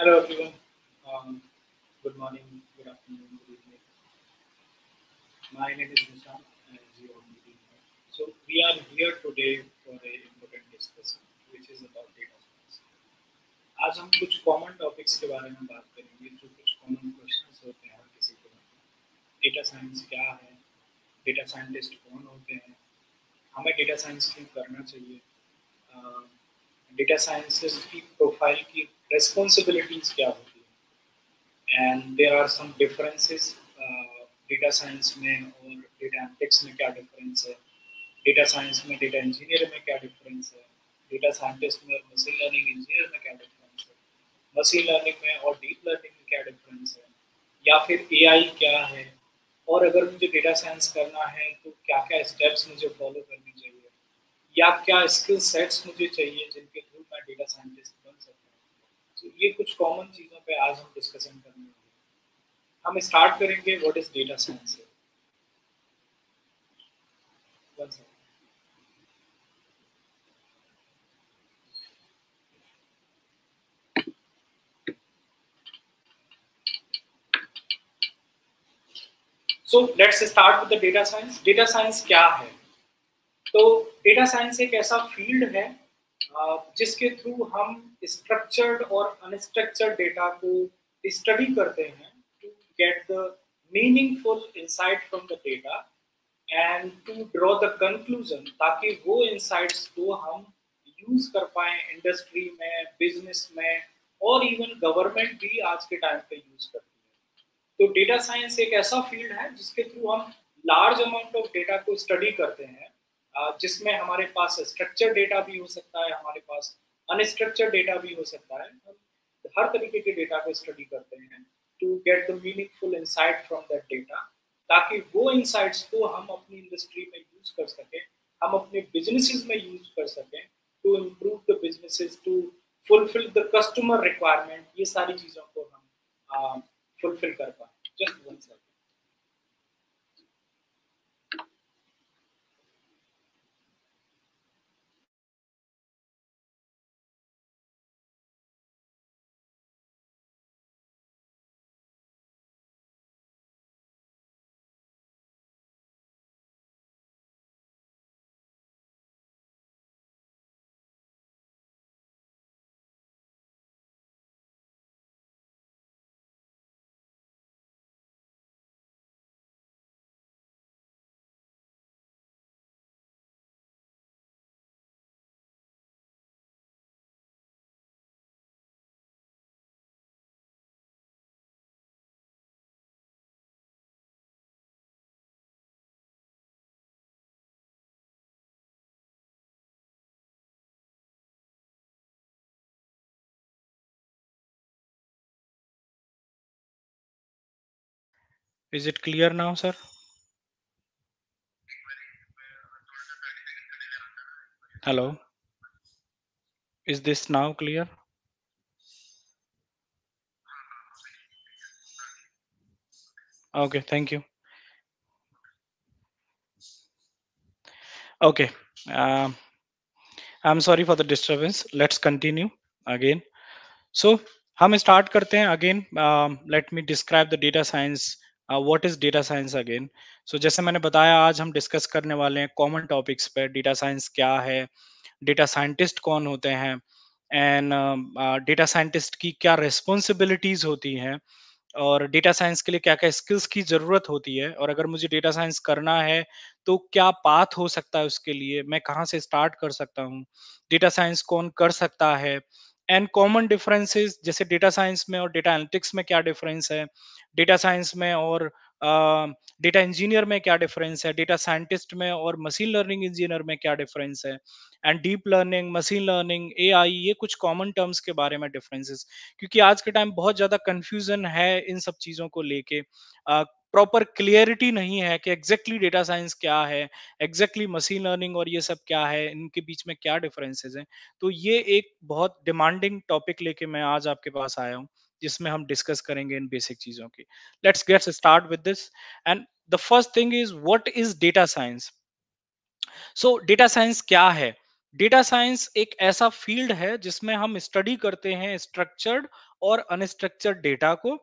Hello, everyone. Um, good morning, good afternoon, good evening. My name is Nishant, and you are meeting. So we are here today for an important discussion, which is about data science. आज हम कुछ common topics के बारे में बात करेंगे जो कुछ कॉमन क्वेश्चन होते हैं हर किसी के डेटा साइंस क्या है डेटा साइंटिस्ट कौन होते हैं हमें डेटा साइंस क्यों करना चाहिए डेटा साइंटिस्ट की प्रोफाइल की रेस्पॉन्सिबिलिटीज क्या होती है and they are some differences data science में और डेटा एनालिटिक्स में क्या डिफरेंस है डेटा साइंस में डेटा इंजीनियर में क्या डिफरेंस है डेटा साइंटिस्ट में और मशीन लर्निंग इंजीनियर में क्या डिफरेंस है मशीन लर्निंग में और डीप लर्निंग में क्या डिफरेंस है या फिर ए क्या है और अगर मुझे डेटा साइंस करना है तो क्या क्या स्टेप्स मुझे फॉलो करने चाहिए या क्या स्किल सेट्स मुझे चाहिए जिनके थ्रू मैं डेटा साइंटिस्ट तो ये कुछ कॉमन चीज़ों पे आज हम डिस्कशन करने वाले हम स्टार्ट करेंगे what is data science so let's start with the data science data science क्या है तो डेटा साइंस एक ऐसा फील्ड है जिसके थ्रू हम स्ट्रक्चर्ड और अनस्ट्रक्चर्ड डेटा को स्टडी करते हैं to get the meaningful insight from the data and to draw the conclusion ताकि वो इंसाइट्स को हम यूज कर पाए इंडस्ट्री में बिजनेस में और इवन गवर्नमेंट भी आज के टाइम पे यूज करती है तो डेटा साइंस एक ऐसा फील्ड है जिसके थ्रू हम लार्ज अमाउंट ऑफ डेटा को स्टडी करते हैं जिसमें हमारे पास स्ट्रक्चर डेटा भी हो सकता है हमारे पास अनस्ट्रक्चर डेटा भी हो सकता है हम हर तरीके के डेटा को स्टडी करते हैं to get the meaningful insight from that data ताकि वो इंसाइट्स को हम अपनी इंडस्ट्री में यूज कर सकें हम अपने बिजनेसिस में यूज कर सकें to improve the businesses to fulfil the customer requirement ये सारी चीज़ों को हम फुलफिल कर पाए just one sir Is it clear now, sir? Hello. Is this now clear? Okay, thank you. Okay. Um, I'm sorry for the disturbance. Let's continue again. So let start करते हैं um, Let me describe the data science. What is data science again so जैसे मैंने बताया आज हम discuss करने वाले हैं कॉमन टॉपिक्स पर डेटा साइंस क्या है डेटा साइंटिस्ट कौन होते हैं एंड डेटा साइंटिस्ट की क्या रिस्पॉन्सिबिलिटीज होती हैं और डेटा साइंस के लिए क्या क्या स्किल्स की ज़रूरत होती है और अगर मुझे डेटा साइंस करना है तो क्या पाथ हो सकता है उसके लिए मैं कहाँ से स्टार्ट कर सकता हूँ डेटा साइंस कौन कर सकता है एंड कॉमन डिफरेंसेस जैसे डेटा साइंस में और डेटा एनालिटिक्स में क्या डिफरेंस है डेटा साइंस में और डेटा uh, इंजीनियर में क्या डिफरेंस है डेटा साइंटिस्ट में और मशीन लर्निंग इंजीनियर में क्या डिफरेंस है and deep learning machine learning ए ये कुछ कॉमन टर्म्स के बारे में डिफरेंसेस क्योंकि आज के टाइम बहुत ज़्यादा कन्फ्यूजन है इन सब चीज़ों को लेके uh, प्रॉपर क्लियरिटी नहीं है कि एग्जैक्टली डेटा साइंस क्या है एग्जैक्टली मशीन लर्निंग और ये सब क्या है इनके बीच में क्या डिफरेंसेस हैं तो ये एक बहुत डिमांडिंग टॉपिक लेके मैं आज आपके पास आया हूँ जिसमें हम डिस्कस करेंगे इन बेसिक चीजों की let's gets start with this and the first thing is what is data science so data science क्या है डेटा साइंस एक ऐसा फील्ड है जिसमें हम स्टडी करते हैं स्ट्रक्चर्ड और अनस्ट्रक्चर्ड डेटा को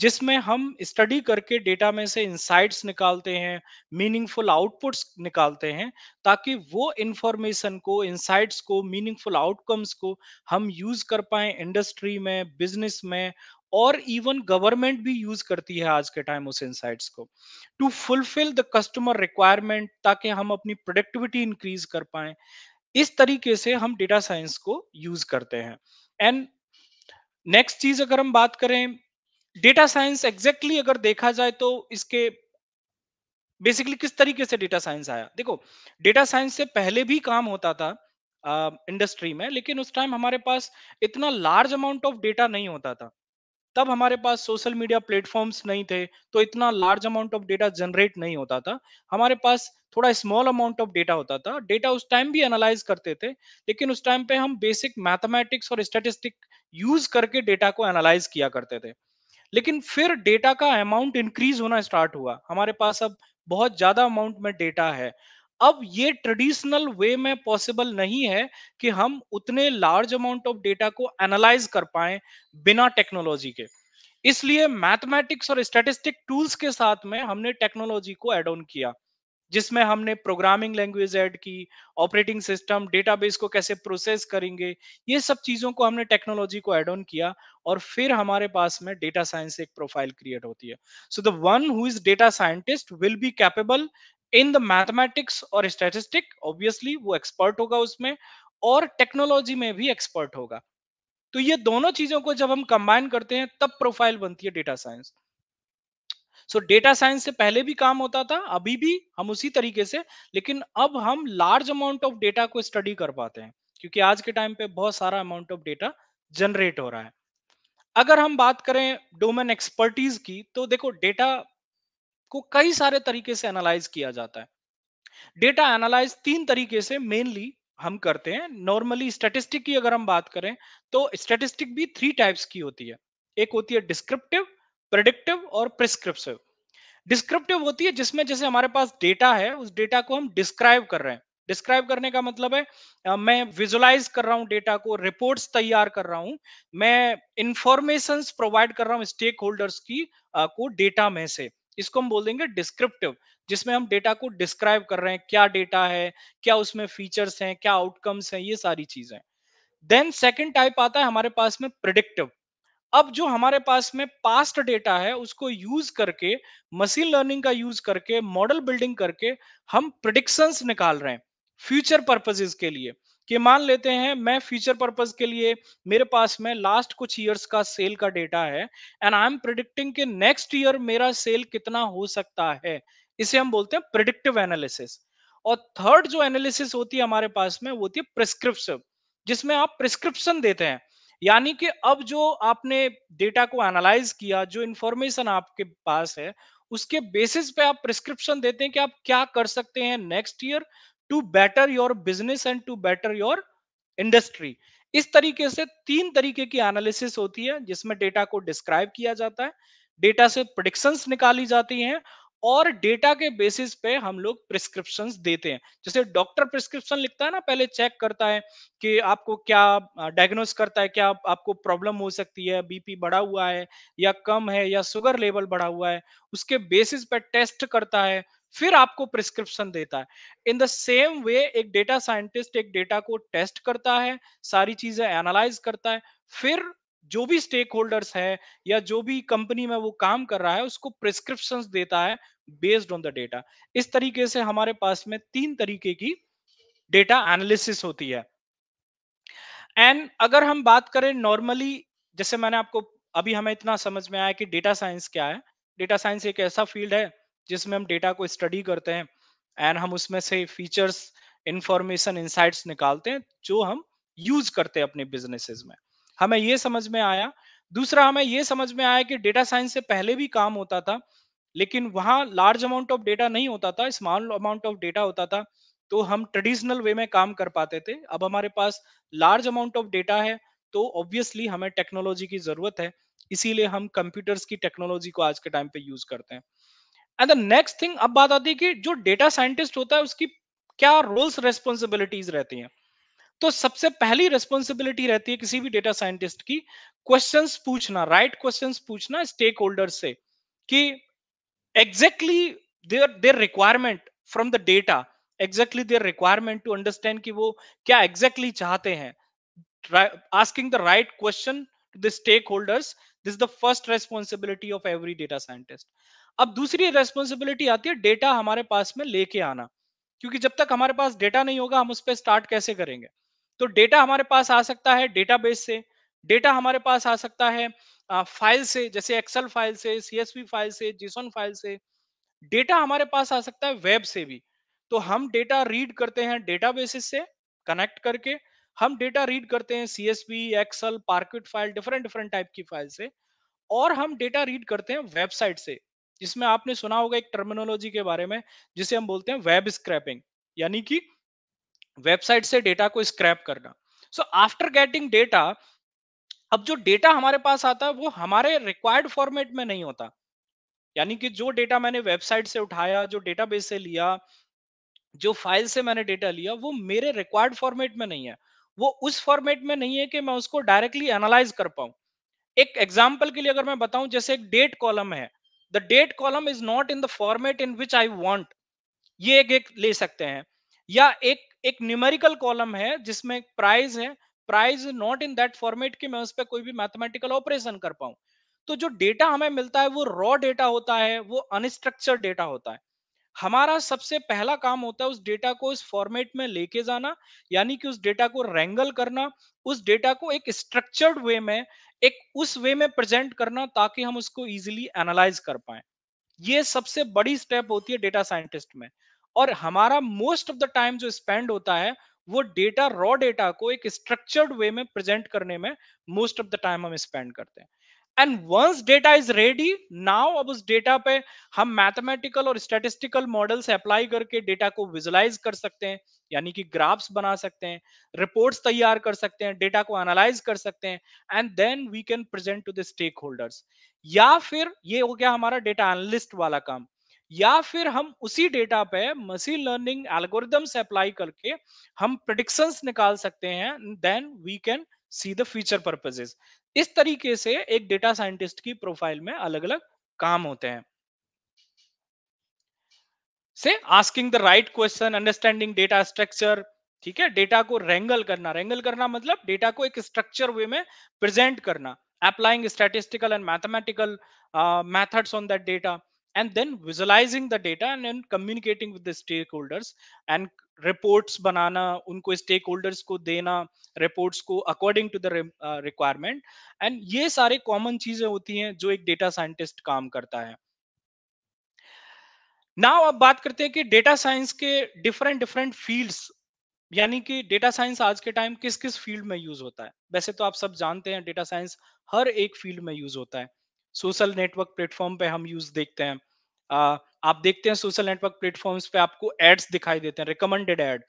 जिसमें हम स्टडी करके डेटा में से इंसाइट्स निकालते हैं मीनिंगफुल आउटपुट्स निकालते हैं ताकि वो इंफॉर्मेशन को इंसाइट्स को मीनिंगफुल आउटकम्स को हम यूज कर पाए इंडस्ट्री में बिजनेस में और इवन गवर्नमेंट भी यूज करती है आज के टाइम उस इंसाइट्स को to fulfil the customer requirement ताकि हम अपनी प्रोडक्टिविटी इंक्रीज कर पाए इस तरीके से हम डेटा साइंस को यूज करते हैं एंड नेक्स्ट चीज अगर हम बात करें डेटा साइंस एग्जैक्टली अगर देखा जाए तो इसके बेसिकली किस तरीके से डेटा साइंस आया देखो डेटा साइंस से पहले भी काम होता था इंडस्ट्री uh, में लेकिन उस टाइम हमारे पास इतना लार्ज अमाउंट ऑफ डेटा नहीं होता था तब हमारे पास सोशल मीडिया प्लेटफॉर्म्स नहीं थे तो इतना large amount of data generate नहीं होता था हमारे पास थोड़ा स्मॉल अमाउंट ऑफ डेटा होता था डेटा उस टाइम भी एनालाइज करते थे लेकिन उस टाइम पे हम बेसिक मैथमेटिक्स और स्टेटिस्टिक यूज करके डेटा को एनालाइज किया करते थे लेकिन फिर डेटा का अमाउंट इंक्रीज होना स्टार्ट हुआ हमारे पास अब बहुत ज्यादा अमाउंट में डेटा है अब ये ट्रेडिशनल वे में पॉसिबल नहीं है कि हम उतने लार्ज अमाउंट ऑफ डेटा को एनालाइज कर पाए बिना टेक्नोलॉजी के इसलिए मैथमेटिक्स और स्टेटिस्टिक टूल्स के साथ में हमने टेक्नोलॉजी को एड ऑन किया जिसमें हमने प्रोग्रामिंग लैंग्वेज ऐड की ऑपरेटिंग सिस्टम डेटाबेस को कैसे प्रोसेस करेंगे ये सब चीज़ों को हमने टेक्नोलॉजी को एड ऑन किया और फिर हमारे पास में डेटा साइंस एक प्रोफाइल क्रिएट होती है so the one who is data scientist will be capable in the mathematics और स्टेटिस्टिक ऑब्वियसली वो एक्सपर्ट होगा उसमें और टेक्नोलॉजी में भी एक्सपर्ट होगा तो ये दोनों चीजों को जब हम कंबाइन करते हैं तब प्रोफाइल बनती है data science so data science से पहले भी काम होता था अभी भी हम उसी तरीके से लेकिन अब हम लार्ज अमाउंट ऑफ डेटा को स्टडी कर पाते हैं क्योंकि आज के टाइम पे बहुत सारा अमाउंट ऑफ डेटा जनरेट हो रहा है अगर हम बात करें डोमेन एक्सपर्टीज की तो देखो डेटा को कई सारे तरीके से एनालाइज किया जाता है डेटा एनालाइज तीन तरीके से मेनली हम करते हैं नॉर्मली स्टेटिस्टिक की अगर हम बात करें तो स्टेटिस्टिक भी थ्री टाइप्स की होती है एक होती है डिस्क्रिप्टिव प्रडिक्टिव और प्रिस्क्रिप्टिव डिस्क्रिप्टिव होती है जिसमें जैसे हमारे पास डेटा है उस डेटा को हम डिस्क्राइब कर रहे हैं डिस्क्राइब करने का मतलब है मैं विजुलाइज कर रहा हूं डेटा को रिपोर्ट्स तैयार कर रहा हूं मैं इंफॉर्मेशन प्रोवाइड कर रहा हूं स्टेक होल्डर्स की को डेटा में से इसको हम बोल देंगे डिस्क्रिप्टिव जिसमें हम डेटा को डिस्क्राइब कर रहे हैं क्या डेटा है क्या उसमें फीचर्स हैं क्या आउटकम्स हैं ये सारी चीजें देन सेकेंड टाइप आता है हमारे पास में प्रिडिक्टिव अब जो हमारे पास में पास्ट डेटा है उसको यूज करके मशीन लर्निंग का यूज करके मॉडल बिल्डिंग करके हम प्रिडिक्शन निकाल रहे हैं फ्यूचर पर्पजेज के लिए कि मान लेते हैं मैं फ्यूचर पर्पज के लिए मेरे पास में लास्ट कुछ इयर्स का सेल का डेटा है एंड आई एम प्रिडिक्टिंग कि नेक्स्ट ईयर मेरा सेल कितना हो सकता है इसे हम बोलते हैं प्रिडिक्टिव एनालिसिस और थर्ड जो एनालिसिस होती है हमारे पास में वो होती है प्रिस्क्रिप्शन जिसमें आप प्रिस्क्रिप्शन देते हैं यानी कि अब जो आपने डेटा को एनालाइज किया जो इंफॉर्मेशन आपके पास है उसके बेसिस पे आप प्रिस्क्रिप्शन देते हैं कि आप क्या कर सकते हैं next year to better your business and to better your industry इस तरीके से तीन तरीके की एनालिसिस होती है जिसमें डेटा को डिस्क्राइब किया जाता है डेटा से प्रोडिक्शंस निकाली जाती हैं और डेटा के बेसिस पे हम लोग प्रिस्क्रिप्शन देते हैं जैसे डॉक्टर प्रिस्क्रिप्शन लिखता है ना पहले चेक करता है कि आपको क्या डायग्नोस करता है क्या आपको प्रॉब्लम हो सकती है बीपी बढ़ा हुआ है या कम है या शुगर लेवल बढ़ा हुआ है उसके बेसिस पे टेस्ट करता है फिर आपको प्रिस्क्रिप्शन देता है इन द सेम वे एक डेटा साइंटिस्ट एक डेटा को टेस्ट करता है सारी चीजें एनालाइज करता है फिर जो भी स्टेक होल्डर्स है या जो भी कंपनी में वो काम कर रहा है उसको प्रिस्क्रिप्शन देता है बेस्ड ऑन द डेटा इस तरीके से हमारे पास में तीन तरीके की डेटा एनालिसिस होती है एंड अगर हम बात करें नॉर्मली जैसे मैंने आपको अभी हमें इतना समझ में आया कि डेटा साइंस क्या है डेटा साइंस एक ऐसा फील्ड है जिसमें हम डेटा को स्टडी करते हैं एंड हम उसमें से फीचर्स इंफॉर्मेशन इंसाइट्स निकालते हैं जो हम यूज करते हैं अपने बिजनेसेस में हमें ये समझ में आया दूसरा हमें ये समझ में आया कि डेटा साइंस से पहले भी काम होता था लेकिन वहाँ लार्ज अमाउंट ऑफ डेटा नहीं होता था स्मॉल अमाउंट ऑफ डेटा होता था तो हम ट्रेडिशनल वे में काम कर पाते थे अब हमारे पास लार्ज अमाउंट ऑफ डेटा है तो ऑब्वियसली हमें टेक्नोलॉजी की जरूरत है इसीलिए हम कंप्यूटर्स की टेक्नोलॉजी को आज के टाइम पे यूज करते हैं एंड द नेक्स्ट थिंग अब बात आती है कि जो डेटा साइंटिस्ट होता है उसकी क्या रोल्स रेस्पॉन्सिबिलिटीज रहती हैं तो सबसे पहली रेस्पॉन्सिबिलिटी रहती है किसी भी डेटा साइंटिस्ट की क्वेश्चंस पूछना राइट right क्वेश्चंस पूछना स्टेक होल्डर से कि exactly their their requirement from the data exactly their requirement to understand कि वो क्या एग्जैक्टली exactly चाहते हैं asking the right question to the stakeholders this the first responsibility of every data scientist अब दूसरी responsibility आती है data हमारे पास में लेके आना क्योंकि जब तक हमारे पास डेटा नहीं होगा हम उस पर स्टार्ट कैसे करेंगे तो डेटा हमारे पास आ सकता है डेटाबेस से डेटा हमारे पास आ सकता है फाइल से जैसे एक्सेल फाइल से सीएसवी फाइल से जीसोन फाइल से डेटा हमारे पास आ सकता है वेब से भी तो हम डेटा रीड करते हैं डेटाबेसिस से कनेक्ट करके हम डेटा रीड करते हैं CSV Excel parquet file different different type की फाइल से और हम डेटा रीड करते हैं वेबसाइट से जिसमें आपने सुना होगा एक टर्मिनोलॉजी के बारे में जिसे हम बोलते हैं वेब स्क्रैपिंग यानी कि वेबसाइट से डेटा को स्क्रैप करना सो आफ्टर गेटिंग डेटा अब जो डेटा हमारे पास आता है वो हमारे रिक्वायर्ड फॉर्मेट में नहीं होता यानी कि जो डेटा मैंने वेबसाइट से उठाया जो डेटा से लिया जो फाइल से मैंने डेटा लिया वो मेरे रिक्वायर्ड फॉर्मेट में नहीं है वो उस फॉर्मेट में नहीं है कि मैं उसको डायरेक्टली एनालाइज कर पाऊं एक एग्जाम्पल के लिए अगर मैं बताऊं जैसे एक डेट कॉलम है the date column is not in the format in which I want ये एक, एक ले सकते हैं या एक एक न्यूमेरिकल कॉलम है जिसमें प्राइस है prize not in that format कि मैं उस पर कोई भी मैथमेटिकल ऑपरेशन कर पाऊं तो जो डेटा हमें मिलता है वो रॉ डेटा होता है वो अनस्ट्रक्चर डेटा होता है हमारा सबसे पहला काम होता है उस डेटा को इस फॉर्मेट में लेके जाना यानी कि उस डेटा को रेंगल करना उस डेटा को एक स्ट्रक्चर्ड वे में एक उस वे में प्रेजेंट करना ताकि हम उसको इजीली एनालाइज कर पाए ये सबसे बड़ी स्टेप होती है डेटा साइंटिस्ट में और हमारा मोस्ट ऑफ द टाइम जो स्पेंड होता है वो डेटा रॉ डेटा को एक स्ट्रक्चर्ड वे में प्रेजेंट करने में मोस्ट ऑफ द टाइम हम स्पेंड करते हैं and once data is ready now अब उस डेटा पे हम मैथमेटिकल और स्टेटिस्टिकल मॉडल्स अप्लाई करके डेटा को विजुलाइज कर सकते हैं यानी कि ग्राफ्स बना सकते हैं रिपोर्ट्स तैयार कर सकते हैं डेटा को एनालाइज कर सकते हैं and then we can present to the stakeholders या फिर ये हो गया हमारा डेटा एनालिस्ट वाला काम या फिर हम उसी डेटा पे मशीन लर्निंग एल्गोरिदम से अप्लाई करके हम प्रडिक्शंस निकाल सकते हैं then we can see the future purposes इस तरीके से एक डेटा साइंटिस्ट की प्रोफाइल में अलग अलग काम होते हैं से asking the right question understanding data structure ठीक है डेटा को रेंगल करना रेंगल करना मतलब डेटा को एक स्ट्रक्चर वे में प्रेजेंट करना applying statistical and mathematical methods on that data and then visualizing the data and then communicating with the stakeholders and reports banana unko stakeholders ko dena reports ko according to the re, uh, requirement and ye sare common cheeze hoti hain jo ek data scientist kaam karta hai now ab baat karte hain ki data science ke different different fields यानी कि data science आज के time किस किस field में use होता है वैसे तो आप सब जानते हैं डेटा साइंस हर एक फील्ड में यूज होता है सोशल नेटवर्क प्लेटफॉर्म पे हम यूज देखते हैं uh, आप देखते हैं सोशल नेटवर्क प्लेटफॉर्म्स पे आपको एड्स दिखाई देते हैं रिकमेंडेड एड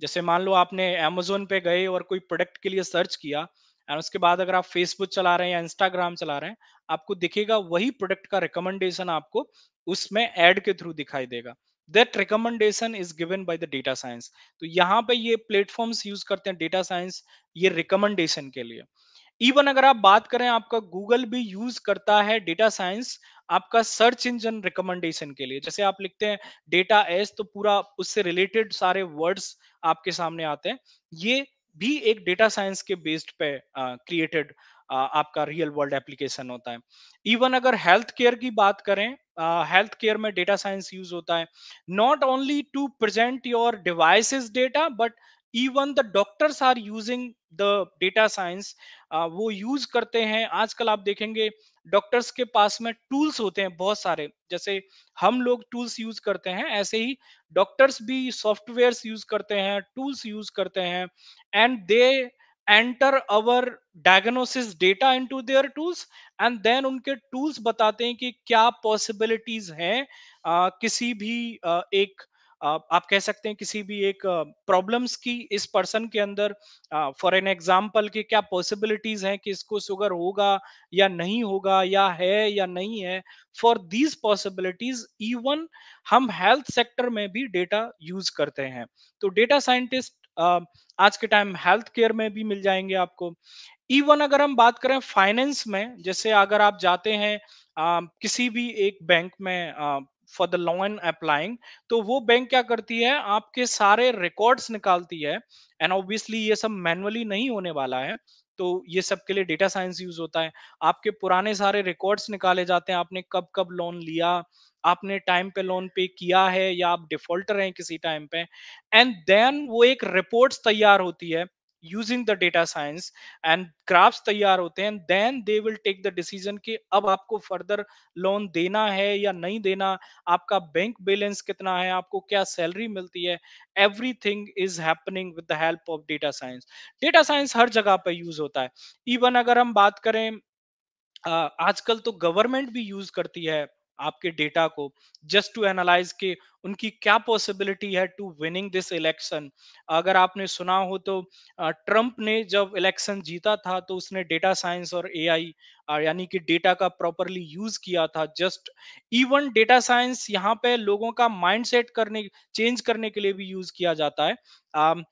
जैसे मान लो आपने अमेजोन पे गए और कोई प्रोडक्ट के लिए सर्च किया और उसके बाद अगर आप फेसबुक चला रहे हैं या इंस्टाग्राम चला रहे हैं आपको दिखेगा वही प्रोडक्ट का रिकमेंडेशन आपको उसमें एड के थ्रू दिखाई देगा that recommendation is given by the data science तो यहाँ पे ये प्लेटफॉर्म्स यूज करते हैं डेटा साइंस ये रिकमेंडेशन के लिए इवन अगर आप बात करें आपका गूगल भी यूज करता है डेटा साइंस आपका सर्च इंजन रिकमेंडेशन के लिए जैसे आप लिखते हैं डेटा एस तो पूरा उससे रिलेटेड सारे वर्ड्स आपके सामने आते हैं ये भी एक डेटा साइंस के बेस्ड पे क्रिएटेड आपका रियल वर्ल्ड एप्लीकेशन होता है इवन अगर हेल्थ केयर की बात करें हेल्थ केयर में डेटा साइंस यूज होता है not only to present your devices data but even the doctors are using the data science वो यूज करते हैं आजकल आप देखेंगे डॉक्टर्स के पास में टूल्स होते हैं बहुत सारे जैसे हम लोग टूल्स यूज करते हैं ऐसे ही डॉक्टर्स भी सॉफ्टवेयर्स यूज करते हैं टूल्स यूज करते हैं and they enter our diagnosis data into their tools and then उनके टूल्स बताते हैं कि क्या पॉसिबिलिटीज हैं किसी भी एक आप, कह सकते हैं किसी भी एक प्रॉब्लम्स की इस पर्सन के अंदर फॉर एन एग्जाम्पल के क्या पॉसिबिलिटीज हैं कि इसको शुगर होगा या नहीं होगा या है या नहीं है फॉर दीज पॉसिबिलिटीज इवन हम हेल्थ सेक्टर में भी डेटा यूज करते हैं तो डेटा साइंटिस्ट आज के टाइम हेल्थ केयर में भी मिल जाएंगे आपको इवन अगर हम बात करें फाइनेंस में जैसे अगर आप जाते हैं आ, किसी भी एक बैंक में फॉर द लोन अप्लाइंग तो वो बैंक क्या करती है आपके सारे रिकॉर्ड्स निकालती है एंड ऑब्वियसली ये सब मैनुअली नहीं होने वाला है तो ये सब के लिए डेटा साइंस यूज होता है आपके पुराने सारे रिकॉर्ड्स निकाले जाते हैं आपने कब कब लोन लिया आपने टाइम पे लोन पे किया है या आप डिफॉल्टर हैं किसी टाइम पे एंड देन वो एक रिपोर्ट्स तैयार होती है using the data science and graphs तैयार होते हैं then they will take the decision कि अब आपको फर्दर लोन देना है या नहीं देना आपका बैंक बैलेंस कितना है आपको क्या सैलरी मिलती है everything is happening with the help of data science data science हर जगह पर यूज होता है इवन अगर हम बात करें आजकल तो गवर्नमेंट भी यूज करती है आपके डेटा को जस्ट टू एनालाइज के उनकी क्या पॉसिबिलिटी है टू विनिंग दिस इलेक्शन अगर आपने सुना हो तो ट्रंप ने जब इलेक्शन जीता था तो उसने डेटा साइंस और एआई यानी कि डेटा का प्रॉपरली यूज किया था जस्ट इवन डेटा साइंस यहाँ पे लोगों का माइंडसेट करने चेंज करने के लिए भी यूज किया जाता है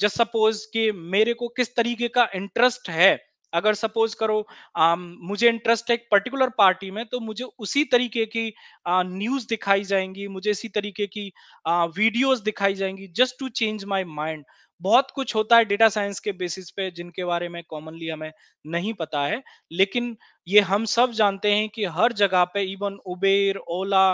जस्ट सपोज कि मेरे को किस तरीके का इंटरेस्ट है अगर सपोज करो आ, मुझे इंटरेस्ट है एक पर्टिकुलर पार्टी में तो मुझे उसी तरीके की न्यूज दिखाई जाएंगी मुझे इसी तरीके की वीडियोस दिखाई जाएंगी just to change my mind बहुत कुछ होता है डेटा साइंस के बेसिस पे जिनके बारे में कॉमनली हमें नहीं पता है लेकिन ये हम सब जानते हैं कि हर जगह पे इवन उबेर ओला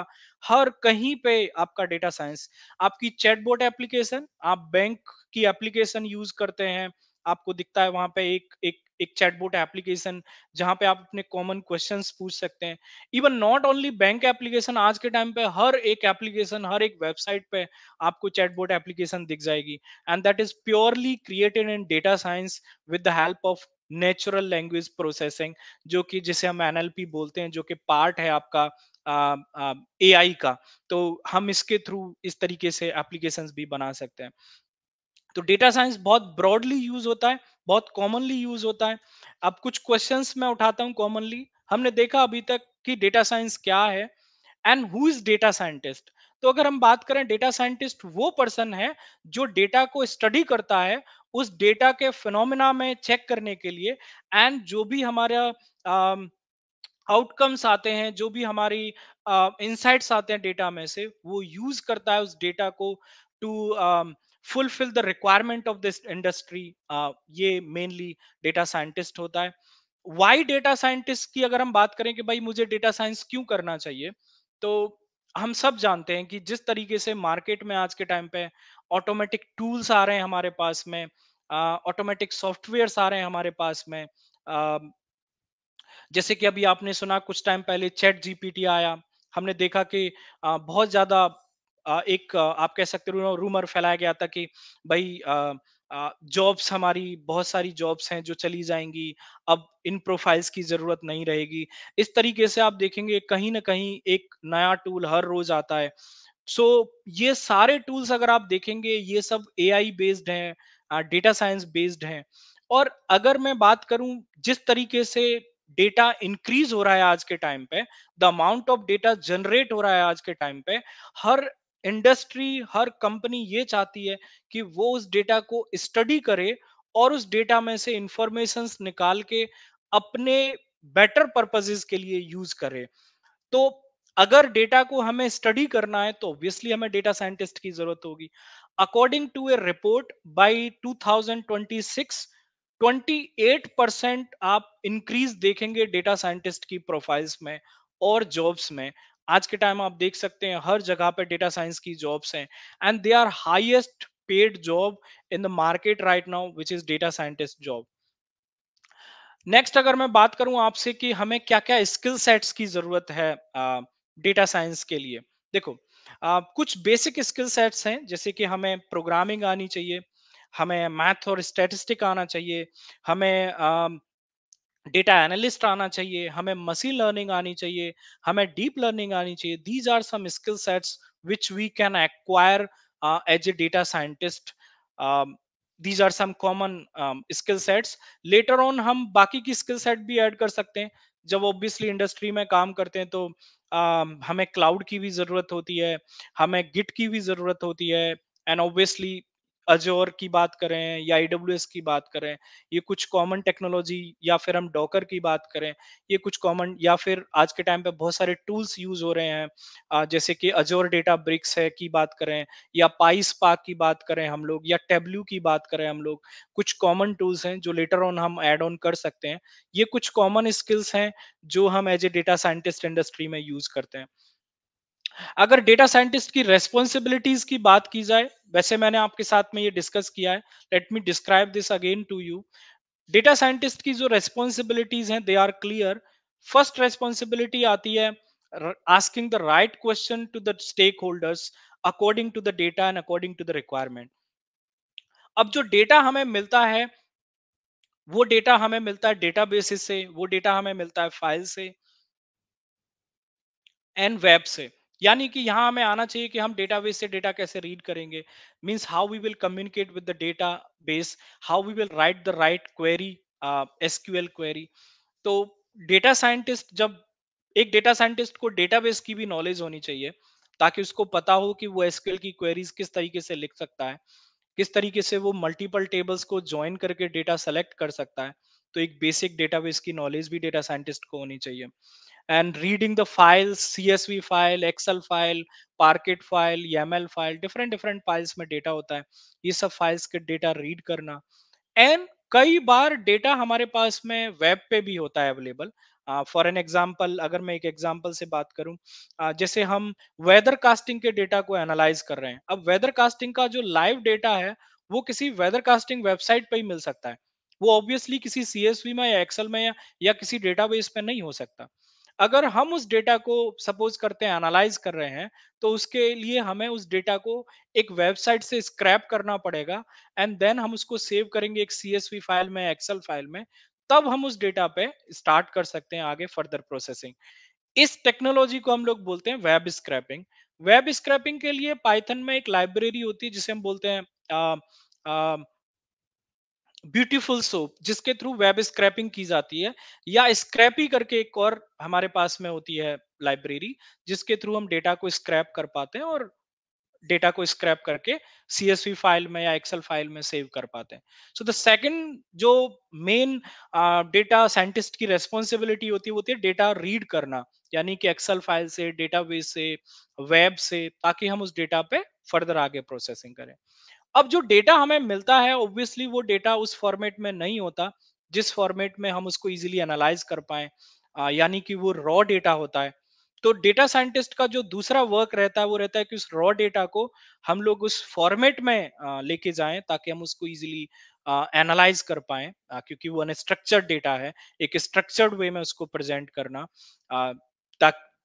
हर कहीं पे आपका डेटा साइंस आपकी चैटबोट एप्लीकेशन आप बैंक की एप्लीकेशन यूज करते हैं आपको दिखता है वहां पे एक एक एक चैटबोट एप्लीकेशन जहां पे आप अपने कॉमन क्वेश्चंस पूछ सकते हैं even not only bank application आज के टाइम पे हर एक एप्लीकेशन हर एक वेबसाइट पे आपको चैटबोट एप्लीकेशन दिख जाएगी and that is purely created in data science with the help of natural language processing जो कि जिसे हम एनएलपी बोलते हैं जो कि पार्ट है आपका ए आई का तो हम इसके थ्रू इस तरीके से एप्लीकेशन भी बना सकते हैं तो डेटा साइंस बहुत ब्रॉडली यूज होता है बहुत कॉमनली यूज होता है अब कुछ क्वेश्चंस मैं उठाता हूँ कॉमनली हमने देखा अभी तक कि डेटा साइंस क्या है and who is data scientist तो अगर हम बात करें डेटा साइंटिस्ट वो पर्सन है जो डेटा को स्टडी करता है उस डेटा के फिनोमिना में चेक करने के लिए एंड जो भी हमारा आउटकम्स आते हैं जो भी हमारी इंसाइट्स आते हैं डेटा में से वो यूज करता है उस डेटा को to fulfil the requirement of this industry ये मेनली डेटा साइंटिस्ट होता है वाई डेटा साइंटिस्ट की अगर हम बात करें कि भाई मुझे डेटा साइंस क्यों करना चाहिए तो हम सब जानते हैं कि जिस तरीके से मार्केट में आज के टाइम पे ऑटोमेटिक टूल्स आ रहे हैं हमारे पास में ऑटोमेटिक सॉफ्टवेयर्स आ रहे हैं हमारे पास में uh, जैसे कि अभी आपने सुना कुछ टाइम पहले चैट जीपीटी आया हमने देखा कि बहुत ज्यादा एक आप कह सकते हो रूमर फैलाया गया था कि भाई जॉब्स हमारी बहुत सारी जॉब्स हैं जो चली जाएंगी अब इन प्रोफाइल्स की जरूरत नहीं रहेगी इस तरीके से आप देखेंगे कहीं ना कहीं एक नया टूल हर रोज आता है सो so, ये सारे टूल्स अगर आप देखेंगे ये सब ए बेस्ड हैं डेटा साइंस बेस्ड हैं और अगर मैं बात करूं जिस तरीके से डेटा इंक्रीज हो रहा है आज के टाइम पे the amount of data generate हो रहा है आज के टाइम पे हर इंडस्ट्री हर कंपनी ये चाहती है कि वो उस डेटा को स्टडी करे और उस डेटा में से इंफॉर्मेशन निकाल के अपने बेटर पर्पजेज के लिए यूज करे तो अगर डेटा को हमें स्टडी करना है तो ऑब्वियसली हमें डेटा साइंटिस्ट की जरूरत होगी according to a report by 2026 28% आप इंक्रीज देखेंगे डेटा साइंटिस्ट की प्रोफाइल्स में और जॉब्स में आज के टाइम आप देख सकते हैं हर जगह पे डेटा साइंस की जॉब्स हैं and they are highest paid job in the market right now which is data scientist job next अगर मैं बात करूं आपसे कि हमें क्या क्या स्किल सेट्स की जरूरत है डेटा uh, साइंस के लिए देखो uh, कुछ बेसिक स्किल सेट्स हैं जैसे कि हमें प्रोग्रामिंग आनी चाहिए हमें मैथ और स्टेटिस्टिक आना चाहिए हमें डेटा एनालिस्ट आना चाहिए हमें मशीन लर्निंग आनी चाहिए हमें डीप लर्निंग आनी चाहिए these are some skill sets which we can acquire as a data scientist these are some common skill sets later on हम बाकी की स्किल सेट भी ऐड कर सकते हैं जब ऑब्वियसली इंडस्ट्री में काम करते हैं तो uh, हमें क्लाउड की भी जरूरत होती है हमें गिट की भी जरूरत होती है एंड ऑब्वियसली अजोर की बात करें या आई की बात करें ये कुछ कॉमन टेक्नोलॉजी या फिर हम डॉकर की बात करें ये कुछ कॉमन या फिर आज के टाइम पे बहुत सारे टूल्स यूज हो रहे हैं जैसे कि अजोर डेटा ब्रिक्स है की बात करें या पाइस पार्क की बात करें हम लोग या टेब्ल्यू की बात करें हम लोग कुछ कॉमन टूल्स हैं जो लेटर ऑन हम एड ऑन कर सकते हैं ये कुछ कॉमन स्किल्स हैं जो हम as a data scientist industry में यूज करते हैं अगर डेटा साइंटिस्ट की रेस्पॉन्सिबिलिटीज की बात की जाए वैसे मैंने आपके साथ में ये डिस्कस किया है let me describe this again to you data scientist की जो रेस्पॉन्सिबिलिटीज हैं they are clear first responsibility आती है asking the right question to the stakeholders according to the data and according to the requirement अब जो data हमें मिलता है वो डेटा हमें मिलता है डेटा से वो डेटा हमें मिलता है फाइल से एंड वेब से यानी कि यहाँ हमें आना चाहिए कि हम डेटाबेस से डेटा कैसे रीड करेंगे means how we will communicate with the database how we will write the right query SQL query तो डेटा साइंटिस्ट जब एक डेटा साइंटिस्ट को डेटाबेस की भी नॉलेज होनी चाहिए ताकि उसको पता हो कि वो एसक्यूएल की क्वेरीज किस तरीके से लिख सकता है किस तरीके से वो मल्टीपल टेबल्स को ज्वाइन करके डेटा सेलेक्ट कर सकता है तो एक बेसिक डेटाबेस की नॉलेज भी डेटा साइंटिस्ट को होनी चाहिए and reading the files csv file excel file parquet file yaml file different different files mein data hota hai ye sab files ke data read karna and kai bar data hamare paas mein web pe bhi hota hai available for an example अगर मैं एक example से बात करूं uh, जैसे हम weather casting के data को एनालाइज कर रहे हैं अब वेदर कास्टिंग का जो लाइव डेटा है वो किसी वेदर कास्टिंग वेबसाइट पर ही मिल सकता है वो ऑब्वियसली किसी सी में या एक्सल में या, या किसी डेटाबेस पे नहीं हो सकता अगर हम उस डेटा को सपोज करते हैं एनालाइज कर रहे हैं तो उसके लिए हमें उस डेटा को एक वेबसाइट से स्क्रैप करना पड़ेगा एंड देन हम उसको सेव करेंगे एक सीएसवी फाइल में एक्सेल फाइल में तब हम उस डेटा पे स्टार्ट कर सकते हैं आगे फर्दर प्रोसेसिंग इस टेक्नोलॉजी को हम लोग बोलते हैं वेब स्क्रैपिंग वेब स्क्रैपिंग के लिए पाइथन में एक लाइब्रेरी होती है जिसे हम बोलते हैं ब्यूटीफुल सोप जिसके थ्रू वेब स्क्रैपिंग की जाती है या स्क्रैपी करके एक और हमारे पास में होती है लाइब्रेरी जिसके थ्रू हम डेटा को स्क्रैप कर पाते हैं और डेटा को स्क्रैप करके सीएसवी फाइल में या एक्सेल फाइल में सेव कर पाते हैं सो द सेकंड जो मेन डेटा साइंटिस्ट की रेस्पॉन्सिबिलिटी होती है वो डेटा रीड करना यानी कि एक्सेल फाइल से डेटाबेस से वेब से ताकि हम उस डेटा पे फर्दर आगे प्रोसेसिंग करें अब जो डेटा हमें मिलता है ऑब्वियसली वो डेटा उस फॉर्मेट में नहीं होता जिस फॉर्मेट में हम उसको इजीली एनालाइज कर पाए यानी कि वो रॉ डेटा होता है तो डेटा साइंटिस्ट का जो दूसरा वर्क रहता है वो रहता है कि उस रॉ डेटा को हम लोग उस फॉर्मेट में लेके जाए ताकि हम उसको इजिली एनालाइज कर पाए क्योंकि वो अनस्ट्रक्चर्ड डेटा है एक स्ट्रक्चर्ड वे में उसको प्रेजेंट करना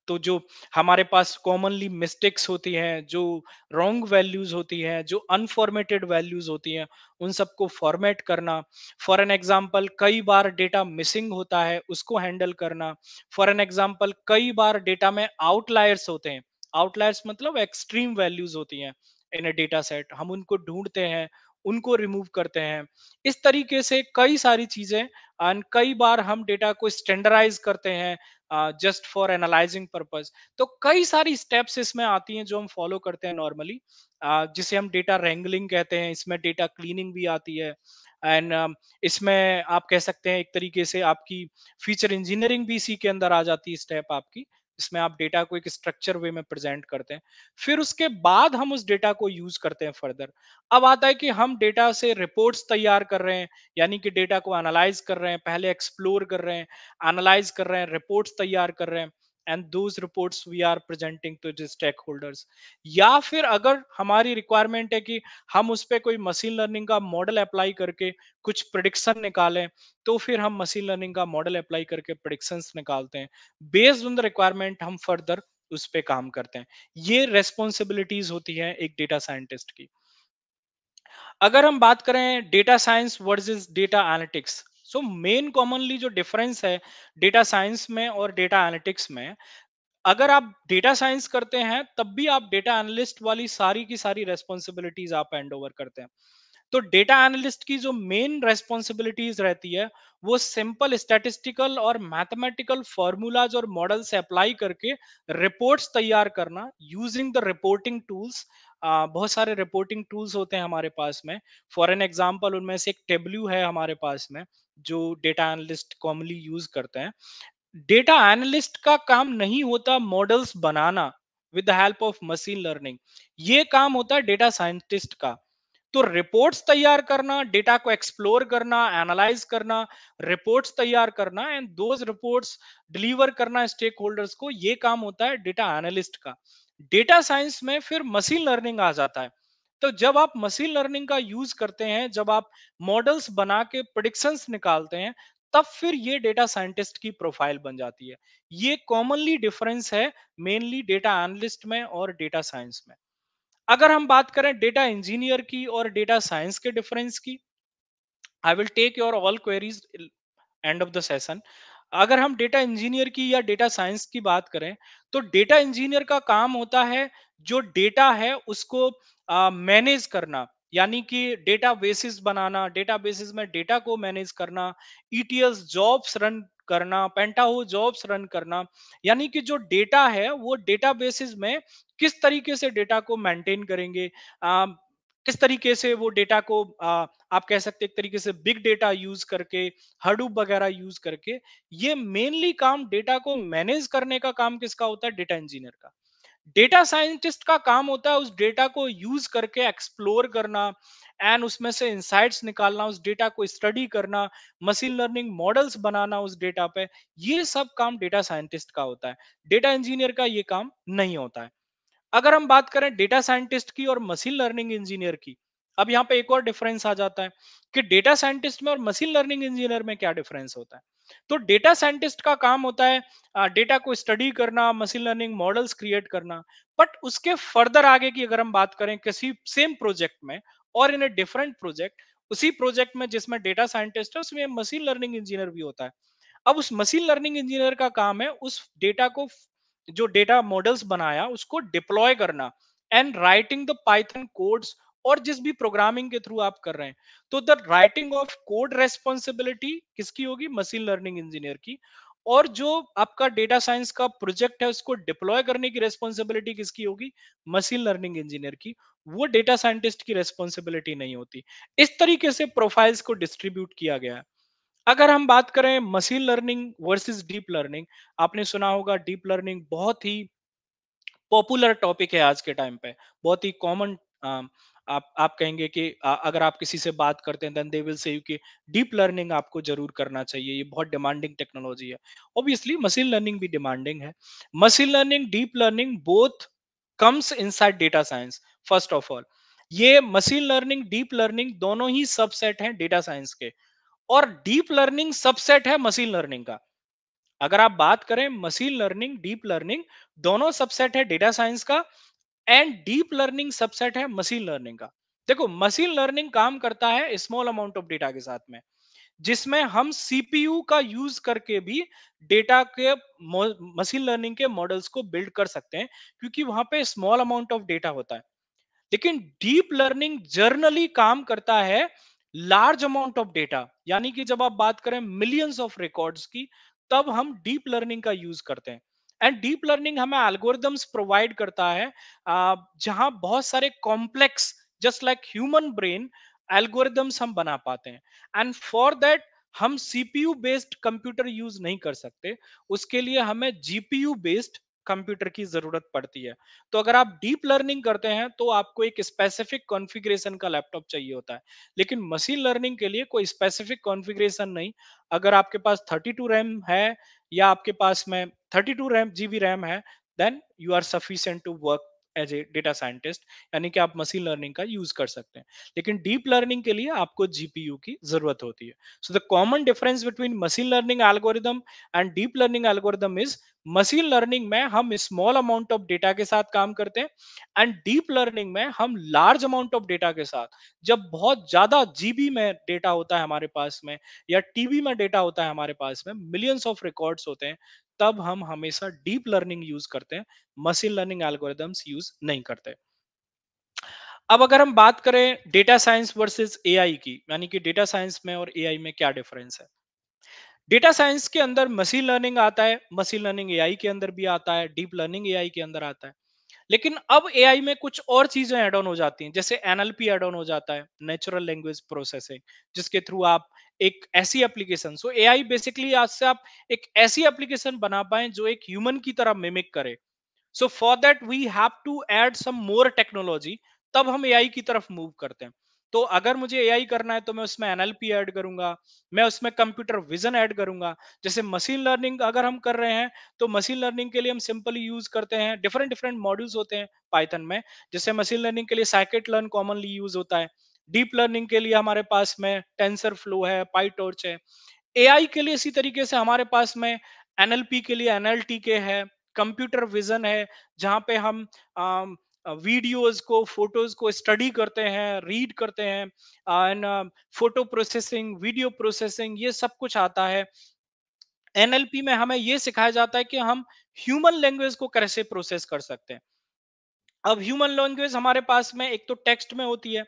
तो जो हमारे पास कॉमनली मिस्टेक्स होती हैं जो रॉन्ग वैल्यूज होती हैं जो अनफॉर्मेटेड वैल्यूज होती हैं उन सबको फॉर्मेट करना फॉर एन एग्जाम्पल कई बार डेटा मिसिंग होता है उसको हैंडल करना फॉर एन एग्जाम्पल कई बार डेटा में आउटलायर्स होते हैं आउटलायर्स मतलब एक्सट्रीम वैल्यूज होती हैं इन डेटा सेट हम उनको ढूंढते हैं उनको रिमूव करते हैं इस तरीके से कई सारी चीजें एंड कई बार हम डेटा को स्टैंडर्डाइज करते हैं जस्ट फॉर एनालाइजिंग पर्पज तो कई सारी स्टेप्स इसमें आती हैं जो हम फॉलो करते हैं नॉर्मली uh, जिसे हम डेटा रेंगलिंग कहते हैं इसमें डेटा क्लीनिंग भी आती है एंड uh, इसमें आप कह सकते हैं एक तरीके से आपकी फीचर इंजीनियरिंग भी इसी के अंदर आ जाती है स्टेप आपकी इसमें आप डेटा को एक स्ट्रक्चर वे में प्रेजेंट करते हैं फिर उसके बाद हम उस डेटा को यूज करते हैं फर्दर अब आता है कि हम डेटा से रिपोर्ट्स तैयार कर रहे हैं यानी कि डेटा को एनालाइज कर रहे हैं पहले एक्सप्लोर कर रहे हैं एनालाइज कर रहे हैं रिपोर्ट्स तैयार कर रहे हैं and those report we are presenting to the stakeholders या फिर अगर हमारी रिक्वायरमेंट है कि हम उस पर कोई मशीन लर्निंग का मॉडल अप्लाई करके कुछ प्रडिक्शन निकालें तो फिर हम मशीन लर्निंग का मॉडल अप्लाई करके प्रडिक्शन निकालते हैं बेस्ड ऑन द रिक्वायरमेंट हम फर्दर उस पर काम करते हैं ये रेस्पॉन्सिबिलिटीज होती है एक डेटा साइंटिस्ट की अगर हम बात करें data science versus data analytics so main commonly जो डिफरेंस है डेटा साइंस में और डेटा एनालिटिक्स में अगर आप डेटा साइंस करते हैं तब भी आप डेटा एनालिस्ट वाली सारी की सारी रेस्पॉन्सिबिलिटीज आप हैंड ओवर करते हैं तो डेटा एनालिस्ट की जो मेन रेस्पॉन्सिबिलिटीज रहती है वो सिंपल स्टैटिस्टिकल और मैथमेटिकल फॉर्मूलाज और मॉडल से अप्लाई करके रिपोर्ट्स तैयार करना यूजिंग द रिपोर्टिंग टूल्स बहुत सारे रिपोर्टिंग टूल्स होते हैं हमारे पास में फॉर एन एग्जाम्पल उनमें से एक टेब्ल्यू है हमारे पास में जो डेटा एनालिस्ट कॉमनली यूज करते हैं डेटा एनालिस्ट का काम नहीं होता मॉडल्स बनाना with the help of machine learning ये काम होता है डेटा साइंटिस्ट का तो रिपोर्ट्स तैयार करना डेटा को एक्सप्लोर करना एनालाइज करना रिपोर्ट्स तैयार करना एंड दोज रिपोर्ट्स डिलीवर करना स्टेक होल्डर्स को ये काम होता है डेटा एनालिस्ट का डेटा साइंस में फिर मशीन लर्निंग आ जाता है तो जब आप मशीन लर्निंग का यूज करते हैं जब आप मॉडल्स बना के प्रडिक्शंस निकालते हैं तब फिर ये डेटा साइंटिस्ट की प्रोफाइल बन जाती है ये कॉमनली डिफरेंस है मेनली डेटा एनालिस्ट में और डेटा साइंस में अगर हम बात करें डेटा इंजीनियर की और डेटा साइंस के डिफरेंस की I will take your all queries end of the session अगर हम डेटा इंजीनियर की या डेटा साइंस की बात करें तो डेटा इंजीनियर का काम होता है जो डेटा है उसको मैनेज करना यानी कि डेटा बेसिस बनाना डेटा बेसिस में डेटा को मैनेज करना ईटीएस e जॉब्स रन करना पेंटाहो जॉब्स रन करना यानी कि जो डेटा है वो डेटा बेसिस में किस तरीके से डेटा को मेंटेन करेंगे आ, किस तरीके से वो डेटा को आ, आप कह सकते हैं एक तरीके से बिग डेटा यूज करके हडूप वगैरह यूज करके ये मेनली काम डेटा को मैनेज करने का काम किसका होता है डेटा इंजीनियर का डेटा साइंटिस्ट का काम होता है उस डेटा को यूज करके एक्सप्लोर करना एंड उसमें से इंसाइट्स निकालना उस डेटा को स्टडी करना मशीन लर्निंग मॉडल्स बनाना उस डेटा पे ये सब काम डेटा साइंटिस्ट का होता है डेटा इंजीनियर का ये काम नहीं होता है अगर हम बात करें डेटा साइंटिस्ट की और मशीन लर्निंग इंजीनियर की अब यहाँ पे एक और डिफरेंस आ जाता है कि डेटा साइंटिस्ट में और मशीन लर्निंग इंजीनियर में क्या डिफरेंस होता है तो डेटा साइंटिस्ट का काम होता है डेटा को स्टडी करना मशीन लर्निंग मॉडल्स क्रिएट करना बट उसके फर्दर आगे की अगर हम बात करें किसी सेम प्रोजेक्ट में और इन ए डिफरेंट प्रोजेक्ट उसी प्रोजेक्ट में जिसमें डेटा साइंटिस्ट है उसमें मशीन लर्निंग इंजीनियर भी होता है अब उस मशीन लर्निंग इंजीनियर का काम है उस डेटा को जो डेटा मॉडल्स बनाया उसको डिप्लॉय करना and writing the Python codes और जिस भी प्रोग्रामिंग के थ्रू आप कर रहे हैं तो the writing of code responsibility किसकी होगी मशीन लर्निंग इंजीनियर की और जो आपका डेटा साइंस का प्रोजेक्ट है उसको डिप्लॉय करने की रेस्पॉन्सिबिलिटी किसकी होगी मशीन लर्निंग इंजीनियर की वो डेटा साइंटिस्ट की रेस्पॉन्सिबिलिटी नहीं होती इस तरीके से प्रोफाइल्स को डिस्ट्रीब्यूट किया गया है अगर हम बात करें machine learning versus deep learning आपने सुना होगा डीप लर्निंग बहुत ही पॉपुलर टॉपिक है आज के टाइम पे बहुत ही कॉमन आप आप कहेंगे कि आ, अगर आप किसी से बात करते हैं दे विल से यू कि डीप लर्निंग आपको जरूर करना चाहिए ये बहुत डिमांडिंग टेक्नोलॉजी है ऑब्वियसली मशीन लर्निंग भी डिमांडिंग है machine learning deep learning both comes in data science first of all ये मशीन लर्निंग डीप लर्निंग दोनों ही सबसेट हैं डेटा साइंस के और डीप लर्निंग सबसेट है मशीन लर्निंग का अगर आप बात करें मशीन लर्निंग डीप लर्निंग दोनों सबसेट है डेटा साइंस का एंड डीप लर्निंग सबसेट है मशीन लर्निंग का देखो मशीन लर्निंग काम करता है स्मॉल अमाउंट ऑफ डेटा के साथ में जिसमें हम सीपीयू का यूज करके भी डेटा के मशीन लर्निंग के मॉडल्स को बिल्ड कर सकते हैं क्योंकि वहां पे स्मॉल अमाउंट ऑफ डेटा होता है लेकिन डीप लर्निंग जर्नली काम करता है लार्ज अमाउंट ऑफ डेटा यानी कि जब आप बात करें मिलियंस ऑफ रिकॉर्ड्स की तब हम डीप लर्निंग का यूज करते हैं एंड डीप लर्निंग हमें एल्गोरिदम्स प्रोवाइड करता है जहां बहुत सारे complex just like human brain algorithms हम बना पाते हैं एंड फॉर दैट हम सीपीयू बेस्ड कंप्यूटर यूज नहीं कर सकते उसके लिए हमें जीपीयू बेस्ड कंप्यूटर की जरूरत पड़ती है तो अगर आप डीप लर्निंग करते हैं तो आपको एक स्पेसिफिक कॉन्फ़िगरेशन का लैपटॉप चाहिए होता है लेकिन मशीन लर्निंग के लिए कोई स्पेसिफिक कॉन्फ़िगरेशन नहीं अगर आपके पास 32 रैम है या आपके पास में thirty two RAM GB RAM है then you are sufficient to work as a data scientist यानी कि आप मशीन लर्निंग का यूज कर सकते हैं लेकिन डीप लर्निंग के लिए आपको जीपीयू की जरूरत होती है so the common difference between machine learning algorithm and deep learning algorithm is machine learning में हम स्मॉल अमाउंट ऑफ डेटा के साथ काम करते हैं एंड डीप लर्निंग में हम लार्ज अमाउंट ऑफ डेटा के साथ जब बहुत ज्यादा जीबी में डेटा होता है हमारे पास में या टीबी में डेटा होता है हमारे पास में मिलियंस ऑफ रिकॉर्ड्स होते हैं तब हम हमेशा डीप लर्निंग यूज करते हैं मशीन लर्निंग एल्गोरिदम्स यूज नहीं करते अब अगर हम बात करें डेटा साइंस वर्सेस एआई की यानी कि डेटा साइंस में और एआई में क्या डिफरेंस है डेटा साइंस के अंदर मशीन लर्निंग आता है मशीन लर्निंग एआई के अंदर भी आता है डीप लर्निंग एआई के अंदर आता है लेकिन अब एआई में कुछ और चीजें एड ऑन हो जाती हैं जैसे एनएलपी एड ऑन हो जाता है नेचुरल लैंग्वेज प्रोसेसिंग जिसके थ्रू आप एक ऐसी एप्लीकेशन सो एआई बेसिकली आज से आप एक ऐसी एप्लीकेशन बना पाए जो एक ह्यूमन की तरह मिमिक करे so for that we have to add some more technology तब हम एआई की तरफ मूव करते हैं तो अगर मुझे ए करना है तो मैं उसमें एनएलपी ऐड करूंगा मैं उसमें कंप्यूटर विजन ऐड करूंगा जैसे मशीन लर्निंग अगर हम कर रहे हैं तो मशीन लर्निंग के लिए हम सिंपली यूज करते हैं डिफरेंट डिफरेंट मॉड्यूल्स होते हैं पाइथन में जैसे मशीन लर्निंग के लिए साइकेट लर्न कॉमनली यूज होता है डीप लर्निंग के लिए हमारे पास में टेंसर फ्लो है पाइटोर्च है ए के लिए इसी तरीके से हमारे पास में एनएलपी के लिए एनएल के है कंप्यूटर विजन है जहां पे हम वीडियोस को फोटोज को स्टडी करते हैं रीड करते हैं and photo processing video processing ये सब कुछ आता है एनएलपी में हमें ये सिखाया जाता है कि हम ह्यूमन लैंग्वेज को कैसे प्रोसेस कर सकते हैं अब ह्यूमन लैंग्वेज हमारे पास में एक तो टेक्स्ट में होती है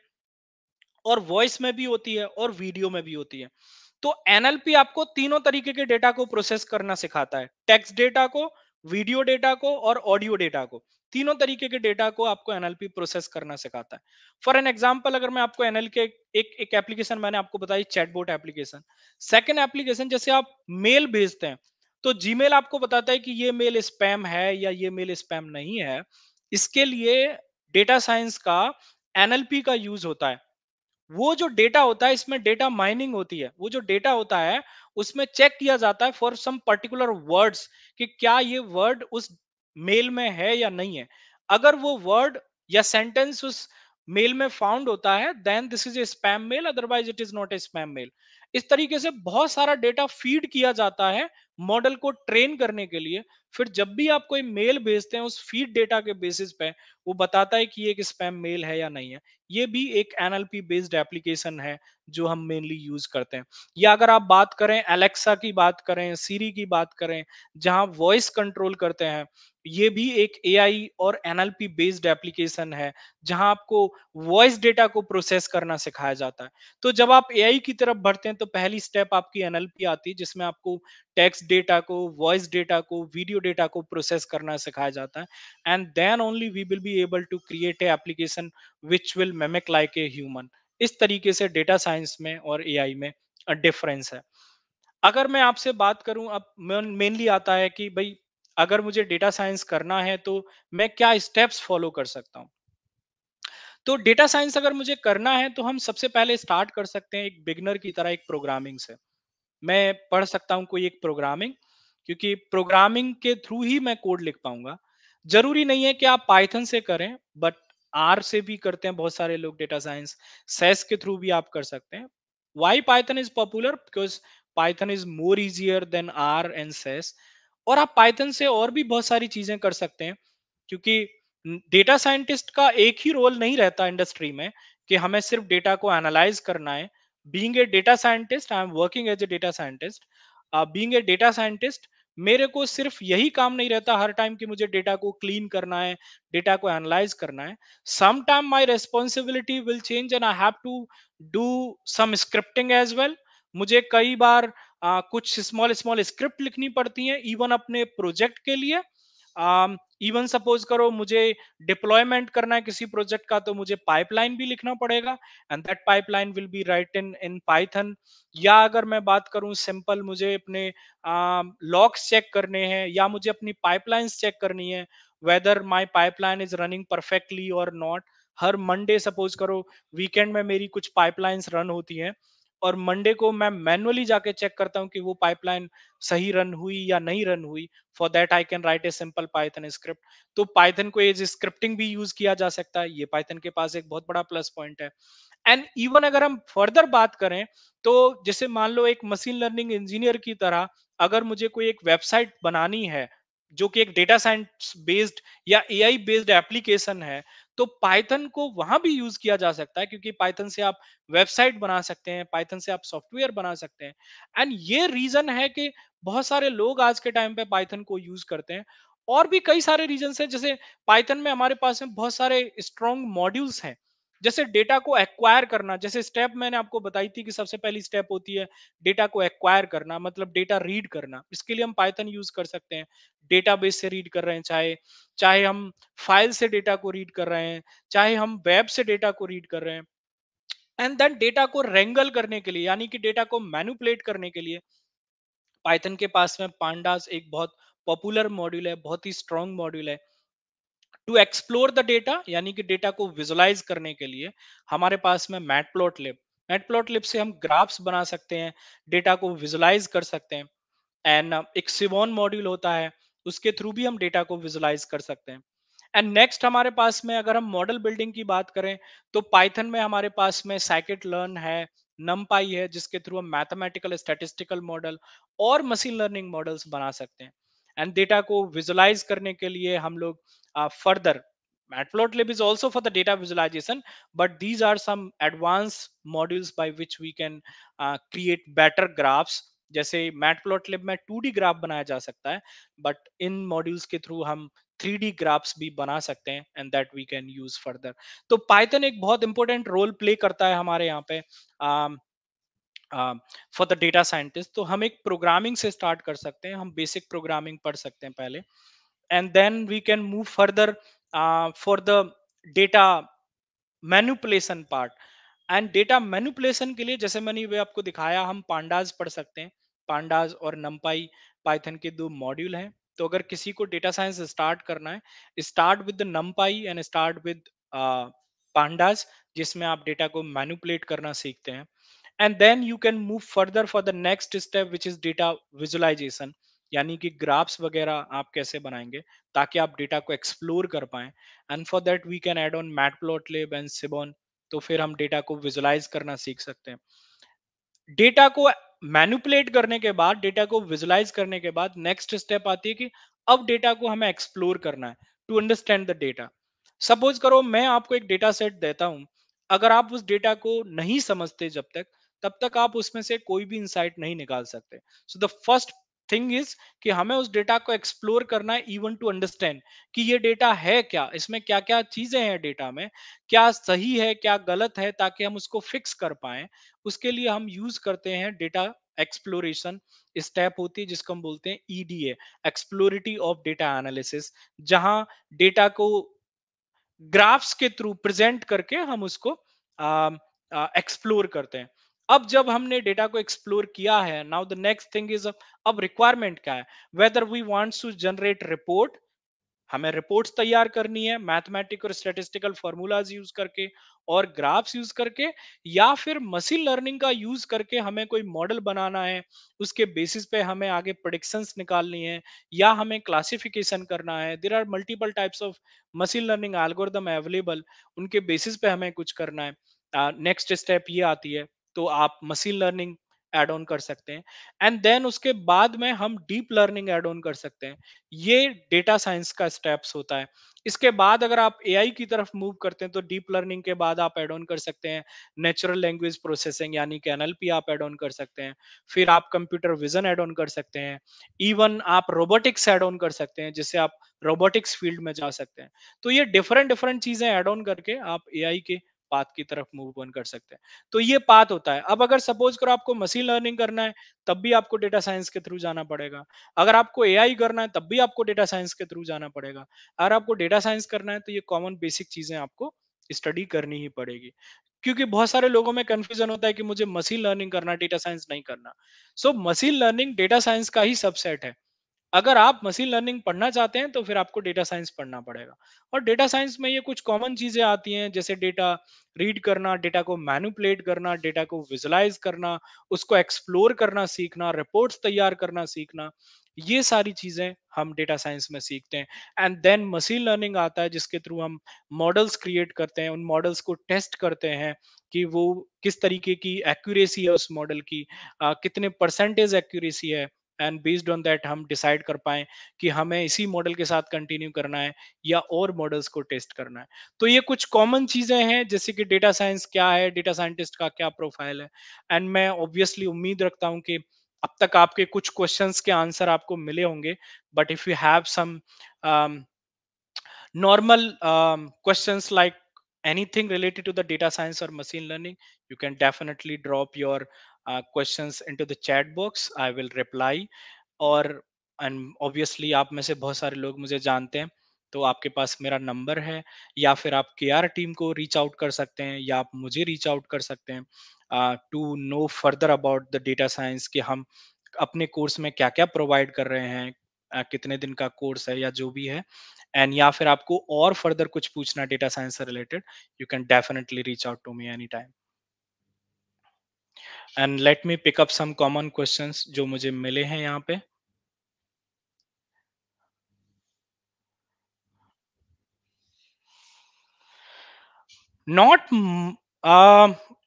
और वॉइस में भी होती है और वीडियो में भी होती है तो एनएलपी आपको तीनों तरीके के डेटा को प्रोसेस करना सिखाता है टेक्स्ट डेटा को वीडियो डेटा को और ऑडियो डेटा को तीनों तरीके के डेटा को आपको एनएलपी प्रोसेस करना सिखाता है फॉर एन एग्जाम्पल अगर मैं आपको एनएल के एक एक एप्लीकेशन मैंने आपको बताई चैटबोट एप्लीकेशन सेकेंड एप्लीकेशन जैसे आप मेल भेजते हैं तो जीमेल आपको बताता है कि ये मेल स्पैम है या ये मेल स्पैम नहीं है इसके लिए डेटा साइंस का एनएलपी का यूज होता है वो जो डेटा होता है इसमें डेटा माइनिंग होती है वो जो डेटा होता है उसमें चेक किया जाता है फॉर सम पर्टिकुलर वर्ड्स कि क्या ये वर्ड उस मेल में है या नहीं है अगर वो वर्ड या सेंटेंस उस मेल में फाउंड होता है then this is a spam mail otherwise it is not a spam mail इस तरीके से बहुत सारा डेटा फीड किया जाता है मॉडल को ट्रेन करने के लिए फिर जब भी आप कोई मेल भेजते हैं उस फीड डेटा के बेसिस पे वो बताता है कि ये एक स्पैम मेल है या नहीं है ये भी एक एनएलपी बेस्ड एप्लीकेशन है जो हम मेनली यूज करते हैं या अगर आप बात करें एलेक्सा की बात करें सीरी की बात करें जहां वॉइस कंट्रोल करते हैं ये भी एक एआई और एनएलपी बेस्ड एप्लीकेशन है जहां आपको वॉइस डेटा को प्रोसेस करना सिखाया जाता है तो जब आप एआई की तरफ बढ़ते हैं तो पहली स्टेप आपकी एनएलपी आती है जिसमें आपको टेक्स्ट डेटा को वॉइस डेटा को वीडियो डेटा को प्रोसेस करना सिखाया जाता है and then only we will be able to create a application which will mimic like a human इस तरीके से डेटा साइंस में और एआई में डिफरेंस है अगर मैं आपसे बात करूं अब मेनली आता है कि भाई अगर मुझे डेटा साइंस करना है तो मैं क्या स्टेप्स फॉलो कर सकता हूं तो डेटा साइंस अगर मुझे करना है तो हम सबसे पहले स्टार्ट कर सकते हैं एक बिगनर की तरह एक प्रोग्रामिंग से मैं पढ़ सकता हूं कोई एक प्रोग्रामिंग क्योंकि प्रोग्रामिंग के थ्रू ही मैं कोड लिख पाऊंगा जरूरी नहीं है कि आप पाइथन से करें बट आर से भी करते हैं बहुत सारे लोग डेटा साइंस सेस के थ्रू भी आप कर सकते हैं why Python is popular because Python is more easier than R and SAS और आप पाइथन से और भी बहुत सारी चीजें कर सकते हैं क्योंकि डेटा साइंटिस्ट का एक ही रोल नहीं रहता इंडस्ट्री में कि हमें सिर्फ डेटा को एनालाइज करना है being a data scientist I am working as a data scientist being a data scientist मेरे को सिर्फ यही काम नहीं रहता हर टाइम कि मुझे डेटा को क्लीन करना है डेटा को एनालाइज करना है some time my responsibility will change and I have to do some scripting as well मुझे कई बार आ, कुछ स्मॉल स्मॉल स्क्रिप्ट लिखनी पड़ती है इवन अपने प्रोजेक्ट के लिए इवन uh, सपोज करो मुझे डिप्लॉयमेंट करना है किसी प्रोजेक्ट का तो मुझे पाइपलाइन भी लिखना पड़ेगा and that pipeline will be write in in Python या अगर मैं बात करूं सिंपल मुझे अपने लॉक्स uh, चेक करने हैं या मुझे अपनी पाइपलाइंस चेक करनी है whether my pipeline is running perfectly और नॉट हर मंडे सपोज करो वीकेंड में मेरी कुछ पाइपलाइंस रन होती हैं और मंडे को मैं मैनुअली जाके चेक करता हूँ कि वो पाइपलाइन सही रन हुई या नहीं रन हुई for that I can write a simple Python script तो पाइथन को एज स्क्रिप्टिंग भी यूज किया जा सकता है ये पाइथन के पास एक बहुत बड़ा प्लस पॉइंट है एंड इवन अगर हम फर्दर बात करें तो जैसे मान लो एक मशीन लर्निंग इंजीनियर की तरह अगर मुझे कोई एक वेबसाइट बनानी है जो कि एक डेटा साइंस बेस्ड या एआई बेस्ड एप्लीकेशन है तो पाइथन को वहां भी यूज किया जा सकता है क्योंकि पाइथन से आप वेबसाइट बना सकते हैं पाइथन से आप सॉफ्टवेयर बना सकते हैं एंड ये रीजन है कि बहुत सारे लोग आज के टाइम पे पाइथन को यूज करते हैं और भी कई सारे रीजन है जैसे पाइथन में हमारे पास में बहुत सारे स्ट्रॉन्ग मॉड्यूल्स हैं जैसे डेटा को एक्वायर करना जैसे स्टेप मैंने आपको बताई थी कि सबसे पहली स्टेप होती है डेटा को एक्वायर करना मतलब डेटा रीड करना इसके लिए हम पाइथन यूज कर सकते हैं डेटाबेस से रीड कर रहे हैं चाहे चाहे हम फाइल से डेटा को रीड कर रहे हैं चाहे हम वेब से डेटा को रीड कर रहे हैं एंड देन डेटा को रेंगल करने के लिए यानी कि डेटा को मैनुपलेट करने के लिए पाइथन के पास में पांडास एक बहुत पॉपुलर मॉड्यूल है बहुत ही स्ट्रॉन्ग मॉड्यूल है टू एक्सप्लोर द डेटा यानी कि डेटा को विजुलाइज करने के लिए हमारे पास में मैटप्लॉटलिब लिप से हम ग्राफ्स बना सकते हैं डेटा को विजुलाइज कर सकते हैं एंड uh, एक सिवॉन मॉड्यूल होता है उसके थ्रू भी हम डेटा को विजुलाइज कर सकते हैं एंड नेक्स्ट हमारे पास में अगर हम मॉडल बिल्डिंग की बात करें तो पाइथन में हमारे पास में साइकेट लर्न है नमपाई है जिसके थ्रू हम मैथमेटिकल स्टेटिस्टिकल मॉडल और मशीन लर्निंग मॉडल्स बना सकते हैं एंड डेटा को विजुलाइज करने के लिए हम लोग further uh, Matplotlib is also for the data visualization, but these are some advanced modules by which we can uh, create better graphs. जैसे मैटप्लॉटलिब में 2D ग्राफ बनाया जा सकता है बट इन मॉड्यूल्स के थ्रू हम 3D ग्राफ्स भी बना सकते हैं and that we can use further तो पाइथन एक बहुत इंपॉर्टेंट रोल प्ले करता है हमारे यहाँ पे um, for the data scientist तो हम एक प्रोग्रामिंग से स्टार्ट कर सकते हैं हम बेसिक प्रोग्रामिंग पढ़ सकते हैं पहले and then we can move further for the data manipulation part and data manipulation के लिए जैसे मैंने वे आपको दिखाया हम पांडाज पढ़ सकते हैं पांडाज और नम्पाई पाइथन के दो मॉड्यूल हैं तो अगर किसी को डेटा साइंस स्टार्ट करना है start with NumPy and start with pandas जिसमें आप डेटा को मैनुपुलेट करना सीखते हैं and then you can move further for the next step which is data visualization यानी कि ग्राफ्स वगैरह आप कैसे बनाएंगे ताकि आप डेटा को एक्सप्लोर कर पाए and for that we can add on Matplotlib and Seaborn तो फिर हम डेटा को विजुलाइज करना सीख सकते हैं डेटा को मैनुपुलेट करने के बाद डेटा को विजुलाइज करने के बाद नेक्स्ट स्टेप आती है कि अब डेटा को हमें एक्सप्लोर करना है to understand the data suppose करो मैं आपको एक डेटा सेट देता हूं अगर आप उस डेटा को नहीं समझते जब तक तब तक आप उसमें से कोई भी इंसाइट नहीं निकाल सकते so the first thing is कि हमें उस डेटा को एक्सप्लोर करना है इवन टू अंडरस्टैंड कि ये डेटा है क्या इसमें क्या क्या चीजें हैं डेटा में क्या सही है क्या गलत है ताकि हम उसको फिक्स कर पाए उसके लिए हम यूज करते हैं डेटा एक्सप्लोरेशन स्टेप होती है जिसको हम बोलते हैं EDA exploratory of data analysis जहां डेटा को ग्राफ्स के थ्रू प्रेजेंट करके हम उसको एक्सप्लोर करते हैं अब जब हमने डेटा को एक्सप्लोर किया है now the next thing is अब रिक्वायरमेंट क्या है whether we want to generate report हमें रिपोर्ट्स तैयार करनी है मैथमेटिक और स्टेटिस्टिकल फॉर्मूलाज यूज करके और ग्राफ्स यूज करके या फिर मशीन लर्निंग का यूज करके हमें कोई मॉडल बनाना है उसके बेसिस पे हमें आगे प्रोडिक्शंस निकालनी है या हमें क्लासिफिकेशन करना है there are multiple types of machine learning algorithm available उनके बेसिस पे हमें कुछ करना है नेक्स्ट uh, स्टेप ये आती है तो आप मशीन लर्निंग एड ऑन कर सकते हैं एंड देन उसके बाद में हम डीप लर्निंग एड ऑन कर सकते हैं ये डेटा साइंस का स्टेप्स होता है इसके बाद अगर आप एआई की तरफ मूव करते हैं तो डीप लर्निंग के बाद आप एड ऑन कर सकते हैं नेचुरल लैंग्वेज प्रोसेसिंग यानी कि एनएलपी आप एड ऑन कर सकते हैं फिर आप कंप्यूटर विजन एड ऑन कर सकते हैं इवन आप रोबोटिक्स एड ऑन कर सकते हैं जिससे आप रोबोटिक्स फील्ड में जा सकते हैं तो ये डिफरेंट डिफरेंट चीजें एड ऑन करके आप एआई के पाथ की तरफ मूव ऑन कर सकते हैं तो ये पाथ होता है अब अगर सपोज करो आपको मशीन लर्निंग करना है तब भी आपको डेटा साइंस के थ्रू जाना पड़ेगा अगर आपको एआई करना है तब भी आपको डेटा साइंस के थ्रू जाना पड़ेगा अगर आपको डेटा साइंस करना है तो ये कॉमन बेसिक चीजें आपको स्टडी करनी ही पड़ेगी क्योंकि बहुत सारे लोगों में कंफ्यूजन होता है कि मुझे मशीन लर्निंग करना डेटा साइंस नहीं करना so machine learning data science का ही सबसेट है अगर आप मशीन लर्निंग पढ़ना चाहते हैं तो फिर आपको डेटा साइंस पढ़ना पड़ेगा और डेटा साइंस में ये कुछ कॉमन चीजें आती हैं जैसे डेटा रीड करना डेटा को मैनुपलेट करना डेटा को विजुलाइज करना उसको एक्सप्लोर करना सीखना रिपोर्ट तैयार करना सीखना ये सारी चीजें हम डेटा साइंस में सीखते हैं एंड देन मशीन लर्निंग आता है जिसके थ्रू हम मॉडल्स क्रिएट करते हैं उन मॉडल्स को टेस्ट करते हैं कि वो किस तरीके की एक्यूरेसी है उस मॉडल की आ, कितने परसेंटेज एक्यूरेसी है एंड बेस्ड ऑन दैट हम डिसाइड कर पाए कि हमें इसी मॉडल के साथ कंटिन्यू करना है या और मॉडल्स को टेस्ट करना है तो ये कुछ कॉमन चीजें हैं जैसे कि डेटा साइंस क्या है डेटा साइंटिस्ट का क्या प्रोफाइल है एंड मैं ऑब्वियसली उम्मीद रखता हूँ कि अब तक आपके कुछ क्वेश्चन के आंसर आपको मिले होंगे but if you have some normal question like like anything related to the data science or machine learning you can definitely drop your questions into the chat box I will reply और and obviously आप में से बहुत सारे लोग मुझे जानते हैं तो आपके पास मेरा नंबर है या फिर आप के आर टीम को रीच आउट कर सकते हैं या आप मुझे रीच आउट कर सकते हैं to know further about the data science कि हम अपने कोर्स में क्या क्या प्रोवाइड कर रहे हैं uh, कितने दिन का कोर्स है या जो भी है एंड या फिर आपको और फर्दर कुछ पूछना डेटा साइंस से related you can definitely reach out to me any time and let me pick up some common question जो मुझे मिले हैं यहाँ पे not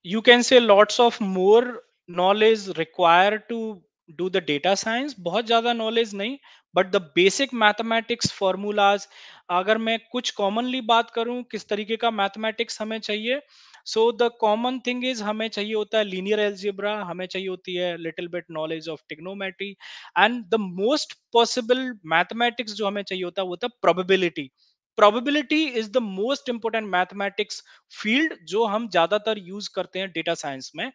you can say lots of more knowledge require to do the data science बहुत ज्यादा knowledge नहीं but the basic mathematics formulas अगर मैं कुछ कॉमनली बात करूं किस तरीके का मैथमेटिक्स हमें चाहिए so the common thing is हमें चाहिए होता है लीनियर एल्जिब्रा हमें चाहिए होती है little bit knowledge of trigonometry and the most possible mathematics जो हमें चाहिए होता है वो था probability probability is the most important mathematics field जो हम ज्यादातर यूज करते हैं डेटा साइंस में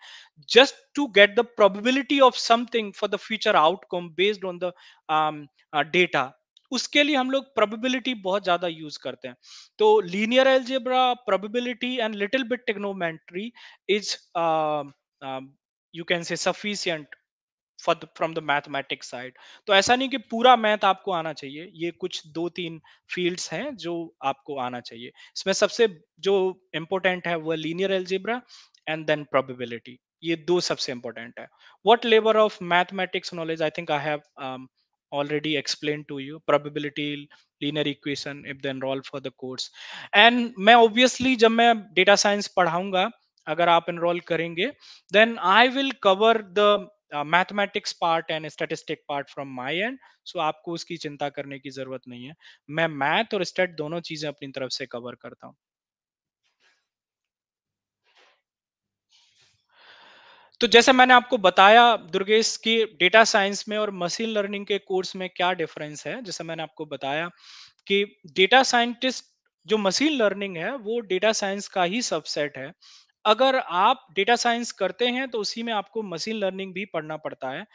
just to get the probability of something for the future outcome based on the data उसके लिए हम लोग प्रोबेबिलिटी बहुत ज्यादा यूज करते हैं तो linear algebra probability and little bit trigonometry is you can say sufficient from the mathematics side तो ऐसा नहीं कि पूरा मैथ आपको आना चाहिए ये कुछ दो तीन फील्ड्स हैं जो आपको आना चाहिए इसमें सबसे जो इम्पोर्टेंट है वह linear algebra and then probability ये दो सबसे इंपॉर्टेंट है what level of mathematics knowledge I think I have already explained to you probability linear equation if they enroll for the course and मैं obviously जब मैं data science पढ़ाऊंगा अगर आप enroll करेंगे then I will cover the mathematics part and statistic part from my end so आपको उसकी चिंता करने की जरूरत नहीं है मैं मैथ और स्टेट दोनों चीजें अपनी तरफ से कवर करता हूँ तो जैसे मैंने आपको बताया दुर्गेश की डेटा साइंस में और मशीन लर्निंग के कोर्स में क्या डिफरेंस है जैसे मैंने आपको बताया कि डेटा साइंटिस्ट जो मशीन लर्निंग है वो डेटा साइंस का ही सबसेट है अगर आप डेटा साइंस करते हैं तो उसी में आपको मशीन लर्निंग भी पढ़ना पड़ता है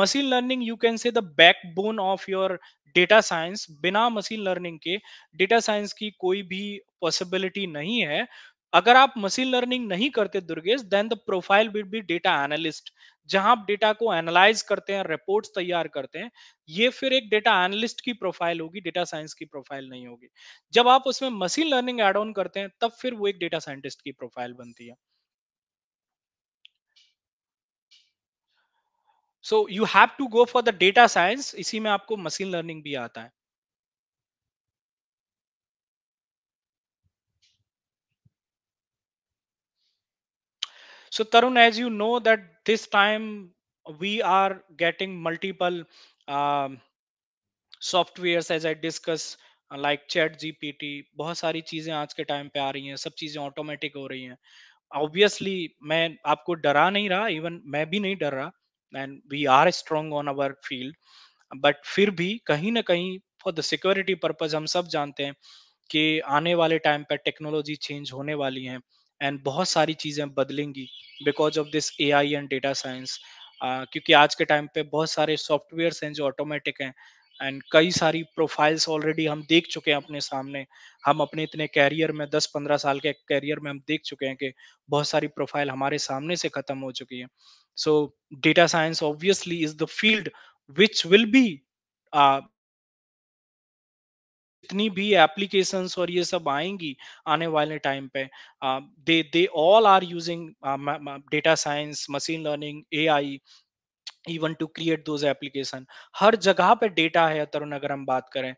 machine learning you can say the backbone of your data science बिना मशीन लर्निंग के डेटा साइंस की कोई भी पॉसिबिलिटी नहीं है अगर आप मशीन लर्निंग नहीं करते Durgesh then the profile will be data analyst जहां आप डेटा को एनालाइज करते हैं रिपोर्ट तैयार करते हैं ये फिर एक डेटा एनालिस्ट की प्रोफाइल होगी डेटा साइंस की प्रोफाइल नहीं होगी जब आप उसमें मशीन लर्निंग एड ऑन करते हैं तब फिर वो एक डेटा साइंटिस्ट की प्रोफाइल बनती है so you have to go for the data science इसी में आपको मशीन लर्निंग भी आता है So Tarun, as you know that this time we are getting multiple um, software as I discuss like ChatGPT बहुत सारी चीजें आज के टाइम पे आ रही हैं सब चीजें ऑटोमेटिक हो रही हैं ऑब्वियसली मैं आपको डरा नहीं रहा इवन मैं भी नहीं डर रहा and we are strong on our field but फिर भी कहीं ना कहीं फॉर द सिक्योरिटी पर्पज हम सब जानते हैं कि आने वाले टाइम पर टेक्नोलॉजी चेंज होने वाली है एंड बहुत सारी चीज़ें बदलेंगी because of this A I and data science क्योंकि आज के टाइम पे बहुत सारे सॉफ्टवेयर हैं जो ऑटोमेटिक हैं एंड कई सारी प्रोफाइल्स ऑलरेडी हम देख चुके हैं अपने सामने हम अपने इतने कैरियर में दस पंद्रह साल के कैरियर में हम देख चुके हैं कि बहुत सारी प्रोफाइल हमारे सामने से ख़त्म हो चुकी है so data science obviously is the field which will be जितनी भी एप्लीकेशन और ये सब आएंगी आने वाले टाइम पे they they all are using data science machine learning AI even to create those application हर जगह पे डेटा है तरुण अगर हम बात करें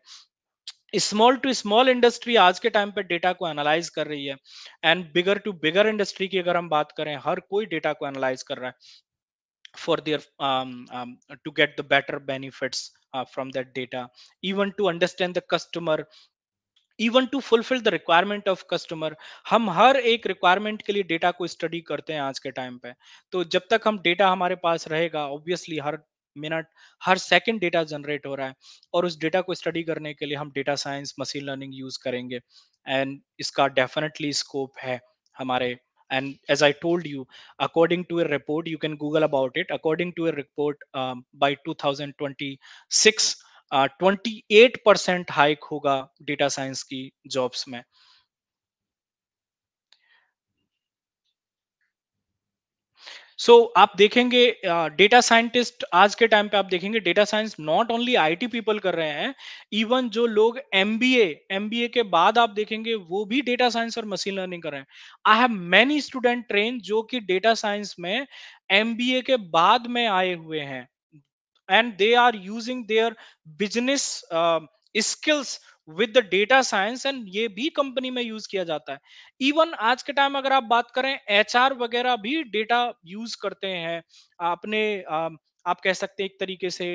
स्मॉल टू स्मॉल इंडस्ट्री आज के टाइम पे डेटा को एनालाइज कर रही है and bigger to bigger industry की अगर हम बात करें हर कोई डेटा को एनालाइज कर रहा है for their to get the better benefits uh, from that data even to understand the customer even to fulfil the requirement of customer हम हर एक रिक्वायरमेंट के लिए डेटा को स्टडी करते हैं आज के टाइम पे तो जब तक हम डेटा हमारे पास रहेगा ऑब्वियसली हर मिनट हर सेकेंड डेटा जनरेट हो रहा है और उस डेटा को स्टडी करने के लिए हम data science machine learning use करेंगे एंड इसका डेफिनेटली स्कोप है हमारे and as i told you according to a report you can google about it according to a report um, by 2026 twenty uh, eight percent hike होगा data science की सो so, आप देखेंगे data uh, scientist आज के time पे आप देखेंगे data science not only IT people कर रहे हैं इवन जो लोग एमबीए एमबीए के बाद आप देखेंगे वो भी डेटा साइंस और मशीन लर्निंग कर रहे हैं I have many student train जो कि डेटा साइंस में एमबीए के बाद में आए हुए हैं and they are using their business skills with the data science and ये भी कंपनी में यूज किया जाता है इवन आज के टाइम अगर आप बात करें एच वगैरह भी डेटा यूज करते हैं अपने आप कह सकते हैं एक तरीके से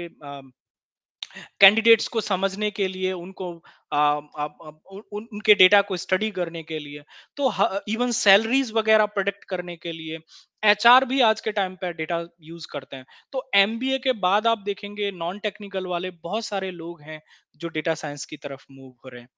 कैंडिडेट्स को समझने के लिए उनको आ, आ, आ, उन, उनके डेटा को स्टडी करने के लिए तो इवन सैलरीज वगैरह प्रोडक्ट करने के लिए एच भी आज के टाइम पे डेटा यूज करते हैं तो एम के बाद आप देखेंगे नॉन टेक्निकल वाले बहुत सारे लोग हैं जो डेटा साइंस की तरफ मूव हो रहे हैं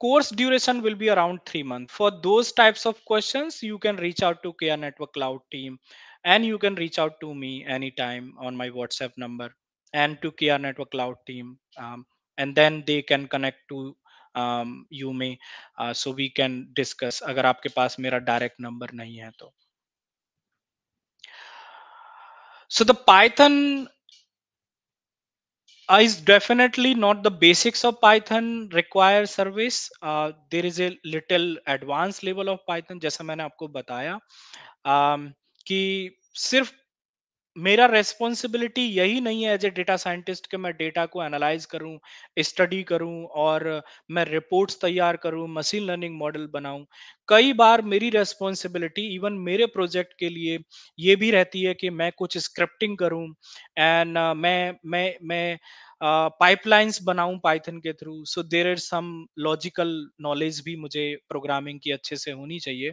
course duration will be around three month for For types of question you can reach out to care network cloud team and you can reach out to me anytime on my whatsapp number and to kr network cloud team um, and then they can connect to um, you may uh, so we can discuss अगर आपके पास मेरा direct number नहीं so the python is definitely not the basics of python require service uh, there is a little advanced level of python जैसा मैंने आपको बताया um, कि सिर्फ मेरा रेस्पॉन्सिबिलिटी यही नहीं है एज ए डेटा साइंटिस्ट कि मैं डेटा को एनालाइज करूं स्टडी करूं और मैं रिपोर्ट्स तैयार करूं मशीन लर्निंग मॉडल बनाऊं कई बार मेरी रेस्पॉन्सिबिलिटी इवन मेरे प्रोजेक्ट के लिए ये भी रहती है कि मैं कुछ स्क्रिप्टिंग करूं एंड मैं मैं मैं मैं पाइपलाइंस बनाऊं पाइथन के through so there are some logical knowledge भी मुझे प्रोग्रामिंग की अच्छे से होनी चाहिए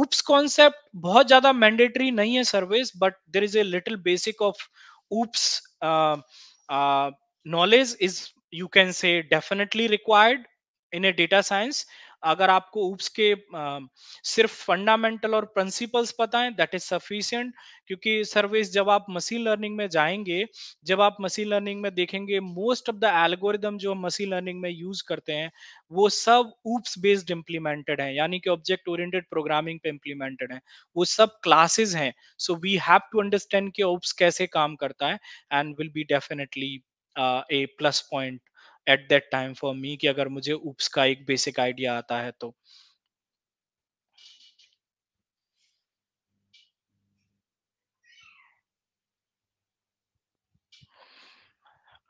ऊप्स कॉन्सेप्ट बहुत ज्यादा मैंडेटरी नहीं है service but there is a little basic of OOPs knowledge is you can say definitely required in a data science अगर आपको ऊप्स के आ, सिर्फ फंडामेंटल और प्रिंसिपल्स पता है दैट इज सफिशियंट क्योंकि सर्विस जब आप मशीन लर्निंग में जाएंगे जब आप मशीन लर्निंग में देखेंगे मोस्ट ऑफ द एल्गोरिदम जो मशीन लर्निंग में यूज करते हैं वो सब ऊप्स बेस्ड इम्प्लीमेंटेड है यानी कि ऑब्जेक्ट ओरिएंटेड प्रोग्रामिंग पे इम्प्लीमेंटेड है वो सब क्लासेस हैं so we have to understand कि उप्स कैसे काम करता है and will be definitely a plus point at that time for me कि अगर मुझे उप्स का एक बेसिक आइडिया आता है तो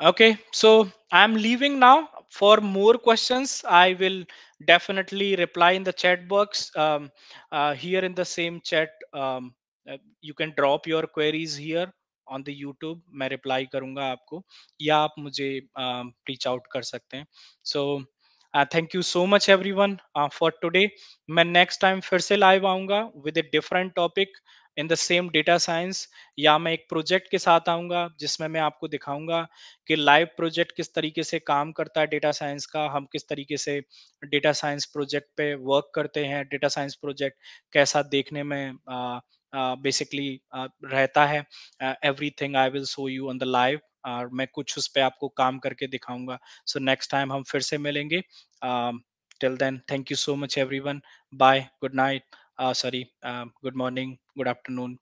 okay so I am leaving now for more question I will definitely reply in the chat box here in the same chat you can drop your queries here on the YouTube मैं reply करूंगा आपको या आप मुझे reach out कर सकते हैं so thank you so much everyone for today मैं नेक्स्ट टाइम फिर से लाइव आऊंगा with a different topic in the same data science या मैं एक प्रोजेक्ट के साथ आऊंगा जिसमें मैं आपको दिखाऊंगा कि लाइव प्रोजेक्ट किस तरीके से काम करता है डेटा साइंस का हम किस तरीके से डेटा साइंस प्रोजेक्ट पे वर्क करते हैं डेटा साइंस प्रोजेक्ट कैसा देखने में आ, uh, बेसिकली रहता है everything I will show you on the live और मैं कुछ उस पर आपको काम करके दिखाऊंगा सो नेक्स्ट टाइम हम फिर से मिलेंगे till then thank you so much everyone bye good night sorry good morning good afternoon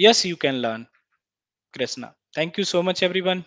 yes you can learn Krishna thank you so much every one